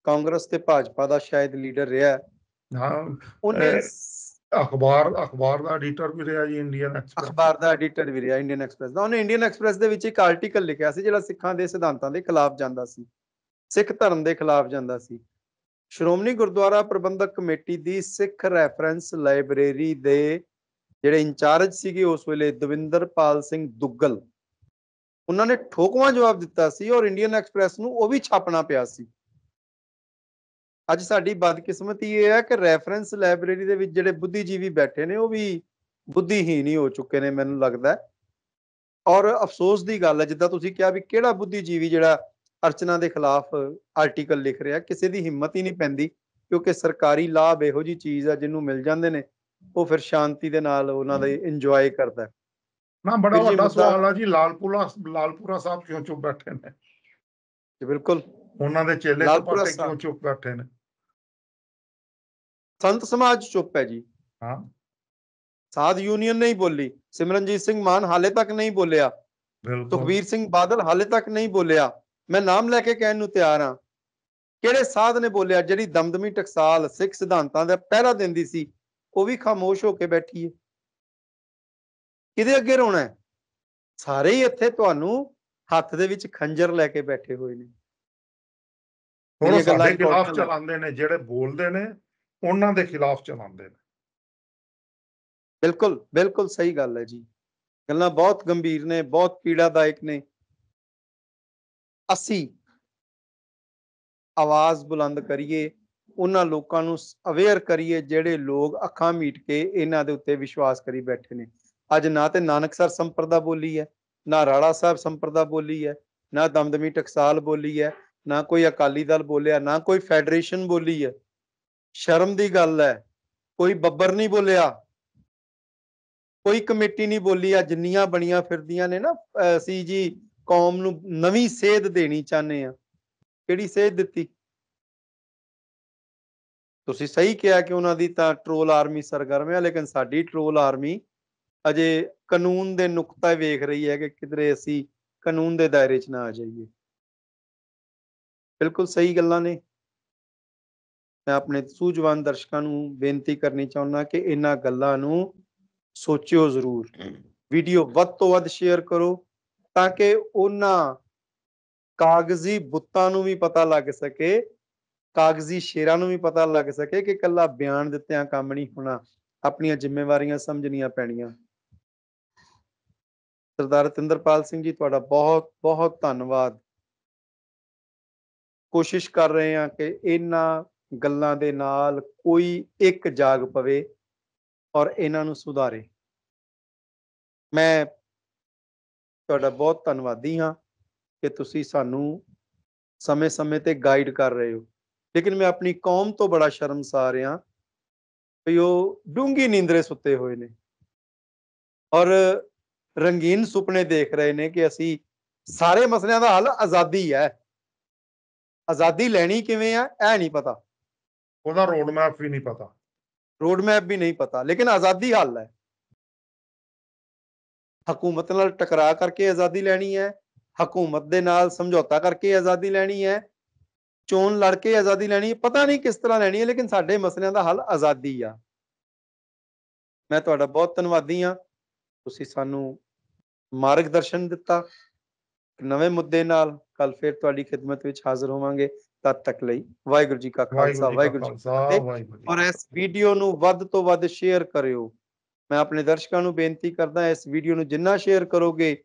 ਕਾਂਗਰਸ ਤੇ ਭਾਜਪਾ ਦਾ ਸ਼ਾਇਦ ਲੀਡਰ ਰਿਹਾ ਹਾਂ ਉਹਨੇ ਅਖਬਾਰ ਅਖਬਾਰ ਦਾ ਐਡੀਟਰ ਵੀ ਰਿਹਾ ਜੀ ਇੰਡੀਅਨ ਐਕਸਪ੍ਰੈਸ ਅਖਬਾਰ ਦਾ ਐਡੀਟਰ ਵੀ ਰਿਹਾ ਇੰਡੀਅਨ ਐਕਸਪ੍ਰੈਸ ਦਾ ਉਹਨੇ ਇੰਡੀਅਨ ਐਕਸਪ੍ਰੈਸ ਦੇ ਵਿੱਚ ਇੱਕ ਆਰਟੀਕਲ ਲਿਖਿਆ ਸੀ ਜਿਹੜਾ ਸਿੱਖਾਂ ਦੇ ਸਿਧਾਂਤਾਂ ਦੇ ਖਿਲਾਫ ਜਾਂਦਾ ਸੀ ਸਿੱਖ ਧਰਮ ਦੇ ਖਿਲਾਫ ਜਾਂਦਾ ਸੀ ਸ਼੍ਰੋਮਣੀ ਗੁਰਦੁਆਰਾ ਪ੍ਰਬੰਧਕ ਕਮੇਟੀ ਦੀ ਸਿੱਖ ਰੈਫਰੈਂਸ ਲਾਇਬ੍ਰੇਰੀ ਦੇ ਜਿਹੜੇ ਇੰਚਾਰਜ ਸੀਗੇ ਉਸ ਵੇਲੇ ਦਵਿੰਦਰਪਾਲ ਸਿੰਘ ਦੁੱਗਲ ਉਹਨਾਂ ਨੇ ਠੋਕਵਾ ਜਵਾਬ ਦਿੱਤਾ ਸੀ ਔਰ ਇੰਡੀਅਨ ਐਕਸਪ੍ਰੈਸ ਨੂੰ ਉਹ ਵੀ ਛਾਪਣਾ ਪਿਆ ਸੀ ਅੱਜ ਸਾਡੀ ਬਦਕਿਸਮਤੀ ਇਹ ਹੈ ਕਿ ਰੈਫਰੈਂਸ ਲਾਇਬ੍ਰੇਰੀ ਦੇ ਵਿੱਚ ਜਿਹੜੇ ਬੁੱਧੀਜੀਵੀ ਬੈਠੇ ਨੇ ਉਹ ਵੀ ਬੁੱਧੀਹੀਨ ਹੀ ਹੋ ਚੁੱਕੇ ਨੇ ਮੈਨੂੰ ਲੱਗਦਾ ਔਰ ਅਫਸੋਸ ਦੀ ਗੱਲ ਹੈ ਜਿੱਦਾਂ ਤੁਸੀਂ ਕਿਹਾ ਵੀ ਕਿਹੜਾ ਬੁੱਧੀਜੀਵੀ ਜਿਹੜਾ ਅਰਚਨਾ ਦੇ ਖਿਲਾਫ ਆਰਟੀਕਲ ਲਿਖ ਰਿਹਾ ਕਿਸੇ ਦੀ ਹਿੰਮਤ ਹੀ ਨਹੀਂ ਪੈਂਦੀ ਕਿਉਂਕਿ ਸਰਕਾਰੀ ਲਾਭ ਇਹੋ ਜੀ ਚੀਜ਼ ਆ ਜਿਹਨੂੰ ਮਿਲ ਜਾਂਦੇ ਨੇ ਉਹ ਫਿਰ ਸ਼ਾਂਤੀ ਦੇ ਨਾਲ ਉਹਨਾਂ ਦਾ ਇੰਜੋਏ ਕਰਦਾ ਨਾ ਬੜਾ ਵੱਡਾ ਸਵਾਲ ਆ ਜੀ ਲਾਲਪੁਰਾ ਲਾਲਪੁਰਾ ਸਾਹਿਬ ਕਿਉਂ ਚੁੱਪ ਬੈਠੇ ਨੇ ਜੀ ਬਿਲਕੁਲ ਉਹਨਾਂ ਦੇ ਚੇਲੇ ਸਪਾਟੇ ਕਿਉਂ ਚੁੱਪ ਬੈਠੇ ਨੇ ਸੰਤ ਸਮਾਜ ਚੁੱਪ ਹੈ ਜੀ ਹਾਂ ਸਾਧ ਯੂਨੀਅਨ ਨਹੀਂ ਬੋਲੀ ਸਿਮਰਨਜੀਤ ਸਿੰਘ ਮਾਨ ਹਾਲੇ ਤੱਕ ਨਹੀਂ ਬੋਲਿਆ ਤੁਖਵੀਰ ਸਿੰਘ ਬਾਦਲ ਹਾਲੇ ਤੱਕ ਨਹੀਂ ਬੋਲਿਆ ਮੈਂ ਨਾਮ ਲੈ ਕੇ ਕਹਿਣ ਨੂੰ ਤਿਆਰ ਹਾਂ ਕਿਹੜੇ ਸਾਧ ਨੇ ਬੋਲਿਆ ਜਿਹੜੀ ਦਮਦਮੀ ਟਕਸਾਲ ਸਿੱਖ ਸਿਧਾਂਤਾਂ ਦਾ ਪਹਿਰਾ ਦਿੰਦੀ ਸੀ ਉਹ ਵੀ ਖਾਮੋਸ਼ ਹੋ ਕੇ ਬੈਠੀ ਹੈ ਕਿਹਦੇ ਅੱਗੇ ਰੋਣਾ ਹੈ ਸਾਰੇ ਹੀ ਇੱਥੇ ਤੁਹਾਨੂੰ ਹੱਥ ਦੇ ਵਿੱਚ ਖੰਜਰ ਲੈ ਕੇ ਬੈਠੇ ਹੋਏ ਨੇ ਹੁਣ ਸਾਡੇ ਖਿਲਾਫ ਚਲਾਉਂਦੇ ਨੇ ਜਿਹੜੇ ਬੋਲਦੇ ਨੇ ਉਹਨਾਂ ਦੇ ਖਿਲਾਫ ਚਲਾਉਂਦੇ ਨੇ ਬਿਲਕੁਲ ਬਿਲਕੁਲ ਸਹੀ ਗੱਲ ਹੈ ਜੀ ਗੱਲਾਂ ਬਹੁਤ ਗੰਭੀਰ ਨੇ ਬਹੁਤ ਪੀੜਾਦਾਇਕ ਨੇ ਅਸੀਂ ਆਵਾਜ਼ ਬੁਲੰਦ ਕਰੀਏ ਉਹਨਾਂ ਲੋਕਾਂ ਨੂੰ ਅਵੇਅਰ ਕਰੀਏ ਜਿਹੜੇ ਲੋਕ ਅੱਖਾਂ ਮੀਟ ਕੇ ਇਹਨਾਂ ਦੇ ਉੱਤੇ ਵਿਸ਼ਵਾਸ ਕਰੀ ਬੈਠੇ ਨੇ ਅੱਜ ਨਾ ਤੇ ਨਾਨਕਸਰ ਸੰਪਰਦਾ ਬੋਲੀ ਹੈ ਨਾ ਰਾੜਾ ਸਾਹਿਬ ਸੰਪਰਦਾ ਬੋਲੀ ਹੈ ਨਾ ਦਮਦਮੀ ਟਕਸਾਲ ਬੋਲੀ ਹੈ ਨਾ ਕੋਈ ਅਕਾਲੀ ਦਲ ਬੋਲਿਆ ਨਾ ਕੋਈ ਫੈਡਰੇਸ਼ਨ ਬੋਲੀ ਹੈ ਸ਼ਰਮ ਦੀ ਗੱਲ ਹੈ ਕੋਈ ਬੱਬਰ ਨਹੀਂ ਬੋਲਿਆ ਕੋਈ ਕਮੇਟੀ ਨਹੀਂ ਬੋਲੀ ਆ ਜਿੰਨੀਆਂ ਬਣੀਆਂ ਫਿਰਦੀਆਂ ਨੇ ਨਾ ਅਸੀਂ ਜੀ ਕੌਮ ਨੂੰ ਨਵੀਂ ਸੇਧ ਦੇਣੀ ਚਾਹੁੰਦੇ ਆ ਕਿਹੜੀ ਸੇਧ ਦਿੱਤੀ ਤੁਸੀਂ ਸਹੀ ਕਿਹਾ ਕਿ ਉਹਨਾਂ ਦੀ ਤਾਂ ਟ੍ਰੋਲ ਆਰਮੀ ਸਰਗਰਮ ਹੈ ਲੇਕਿਨ ਸਾਡੀ ਟ੍ਰੋਲ ਆਰਮੀ ਅਜੇ ਕਾਨੂੰਨ ਦੇ ਨੁਕਤਾ ਵੇਖ ਰਹੀ ਹੈ ਕਿ ਕਿਧਰੇ ਅਸੀਂ ਕਾਨੂੰਨ ਦੇ ਦਾਇਰੇ 'ਚ ਨਾ ਆ ਜਾਈਏ ਬਿਲਕੁਲ ਸਹੀ ਗੱਲਾਂ ਨੇ ਮੈਂ ਆਪਣੇ ਸੂਝਵਾਨ ਦਰਸ਼ਕਾਂ ਨੂੰ ਬੇਨਤੀ ਕਰਨੀ ਚਾਹੁੰਦਾ ਕਿ ਇਹਨਾਂ ਗੱਲਾਂ ਨੂੰ ਸੋਚਿਓ ਜ਼ਰੂਰ ਵੀਡੀਓ ਵੱਧ ਤੋਂ ਵੱਧ ਸ਼ੇਅਰ ਕਰੋ ਤਾਂ ਕਿ ਉਹਨਾਂ ਕਾਗਜ਼ੀ ਬੁੱਤਾਂ ਨੂੰ ਵੀ ਪਤਾ ਲੱਗ ਸਕੇ ਕਾਗਜ਼ੀ ਸ਼ੇਰਾਂ ਨੂੰ ਵੀ ਪਤਾ ਲੱਗ ਸਕੇ ਕਿ ਕੱਲਾ ਬਿਆਨ ਦਿੱਤਿਆਂ ਕੰਮ ਨਹੀਂ ਹੋਣਾ ਆਪਣੀਆਂ ਜ਼ਿੰਮੇਵਾਰੀਆਂ ਸਮਝਣੀਆਂ ਪੈਣੀਆਂ ਸਰਦਾਰ ਤਿੰਦਰਪਾਲ ਸਿੰਘ ਜੀ ਤੁਹਾਡਾ ਬਹੁਤ ਬਹੁਤ ਧੰਨਵਾਦ ਕੋਸ਼ਿਸ਼ ਕਰ ਰਹੇ ਹਾਂ ਕਿ ਇਹਨਾਂ ਗੱਲਾਂ ਦੇ ਨਾਲ ਕੋਈ ਇੱਕ ਜਾਗ ਪਵੇ ਔਰ ਇਹਨਾਂ ਨੂੰ ਸੁਧਾਰੇ ਮੈਂ ਤੁਹਾਡਾ ਬਹੁਤ ਧੰਨਵਾਦੀ ਹਾਂ ਕਿ ਤੁਸੀਂ ਸਾਨੂੰ ਸਮੇਂ-ਸਮੇਂ ਤੇ ਗਾਈਡ ਕਰ ਰਹੇ ਹੋ ਲੇਕਿਨ ਮੈਂ ਆਪਣੀ ਕੌਮ ਤੋਂ ਬੜਾ ਸ਼ਰਮਸਾਰ ਆ ਕਿ ਉਹ ਡੂੰਗੀ ਨੀਂਦਰੇ ਸੁੱਤੇ ਹੋਏ ਨੇ ਔਰ ਰੰਗੀਨ ਸੁਪਨੇ ਦੇਖ ਰਹੇ ਨੇ ਕਿ ਅਸੀਂ ਸਾਰੇ ਮਸਲਿਆਂ ਦਾ ਹੱਲ ਆਜ਼ਾਦੀ ਹੈ ਆਜ਼ਾਦੀ ਲੈਣੀ ਕਿਵੇਂ ਆ ਐ ਨਹੀਂ ਪਤਾ ਉਹਦਾ ਰੋਡ ਮੈਪ ਵੀ ਨਹੀਂ ਪਤਾ ਰੋਡ ਮੈਪ ਵੀ ਨਹੀਂ ਪਤਾ ਲੇਕਿਨ ਆਜ਼ਾਦੀ ਹੱਲ ਹੈ ਹਕੂਮਤ ਨਾਲ ਟਕਰਾ ਕਰਕੇ ਆਜ਼ਾਦੀ ਲੈਣੀ ਹੈ ਹਕੂਮਤ ਦੇ ਨਾਲ ਸਮਝੌਤਾ ਕਰਕੇ ਆਜ਼ਾਦੀ ਲੈਣੀ ਹੈ ਚੋਣ ਲੜ ਕੇ ਆਜ਼ਾਦੀ ਲੈਣੀ ਹੈ ਪਤਾ ਨਹੀਂ ਕਿਸ ਤਰ੍ਹਾਂ ਲੈਣੀ ਹੈ ਲੇਕਿਨ ਸਾਡੇ ਮਸਲਿਆਂ ਦਾ ਹੱਲ ਆਜ਼ਾਦੀ ਆ ਮੈਂ ਤੁਹਾਡਾ ਬਹੁਤ ਧੰਨਵਾਦੀ ਆ ਤੁਸੀਂ ਸਾਨੂੰ ਮਾਰਗਦਰਸ਼ਨ ਦਿੱਤਾ ਨਵੇਂ ਮੁੱਦੇ ਨਾਲ ਕੱਲ ਫੇਰ ਤੁਹਾਡੀ ਖidmat ਵਿੱਚ ਹਾਜ਼ਰ ਹੋਵਾਂਗੇ ਤਦ ਤੱਕ ਲਈ ਵਾਹਿਗੁਰੂ ਜੀ ਕਾ ਖਾਲਸਾ ਵਾਹਿਗੁਰੂ ਜੀ ਕੀ ਫਤਿਹ ਔਰ ਇਸ ਵੀਡੀਓ ਨੂੰ ਵੱਧ ਤੋਂ ਵੱਧ ਸ਼ੇਅਰ ਕਰਿਓ ਮੈਂ ਆਪਣੇ ਦਰਸ਼ਕਾਂ ਨੂੰ ਬੇਨਤੀ ਕਰਦਾ ਇਸ ਵੀਡੀਓ ਨੂੰ ਜਿੰਨਾ ਸ਼ੇਅਰ ਕਰੋਗੇ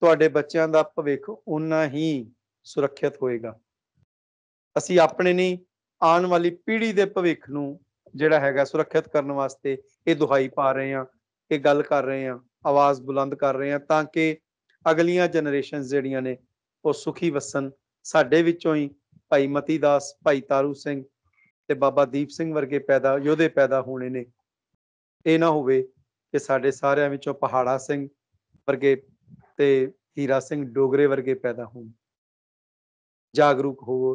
ਤੁਹਾਡੇ ਬੱਚਿਆਂ ਦਾ ਭਵਿੱਖ ਉਨਾ ਹੀ ਸੁਰੱਖਿਅਤ ਹੋਏਗਾ ਅਸੀਂ ਆਪਣੇ ਨਹੀਂ ਆਉਣ ਵਾਲੀ ਪੀੜ੍ਹੀ ਦੇ ਭਵਿੱਖ ਨੂੰ ਜਿਹੜਾ ਹੈਗਾ ਸੁਰੱਖਿਅਤ ਕਰਨ ਵਾਸਤੇ ਇਹ ਦੁਹਾਈ ਪਾ ਰਹੇ ਆ ਇਹ ਗੱਲ ਕਰ ਰਹੇ ਆ ਆਵਾਜ਼ ਬੁਲੰਦ ਕਰ ਰਹੇ ਆ ਤਾਂ ਕਿ ਅਗਲੀਆਂ ਜਨਰੇਸ਼ਨਸ ਜਿਹੜੀਆਂ ਨੇ ਉਹ ਸੁਖੀ ਵਸਣ ਸਾਡੇ ਵਿੱਚੋਂ ਹੀ ਭਾਈ ਮਤੀ ਦਾਸ ਭਾਈ ਤਾਰੂ ਸਿੰਘ ਤੇ ਬਾਬਾ ਦੀਪ ਸਿੰਘ ਵਰਗੇ ਪੈਦਾ ਯੋਧੇ ਪੈਦਾ ਹੋਣੇ ਨੇ ਇਹ ਨਾ ਹੋਵੇ ਕਿ ਸਾਡੇ ਸਾਰਿਆਂ ਵਿੱਚੋਂ ਪਹਾੜਾ ਸਿੰਘ ਵਰਗੇ ਤੇ ਹੀਰਾ ਸਿੰਘ ਡੋਗਰੇ ਵਰਗੇ ਪੈਦਾ ਹੋਣ ਜਾਗਰੂਕ ਹੋਵੋ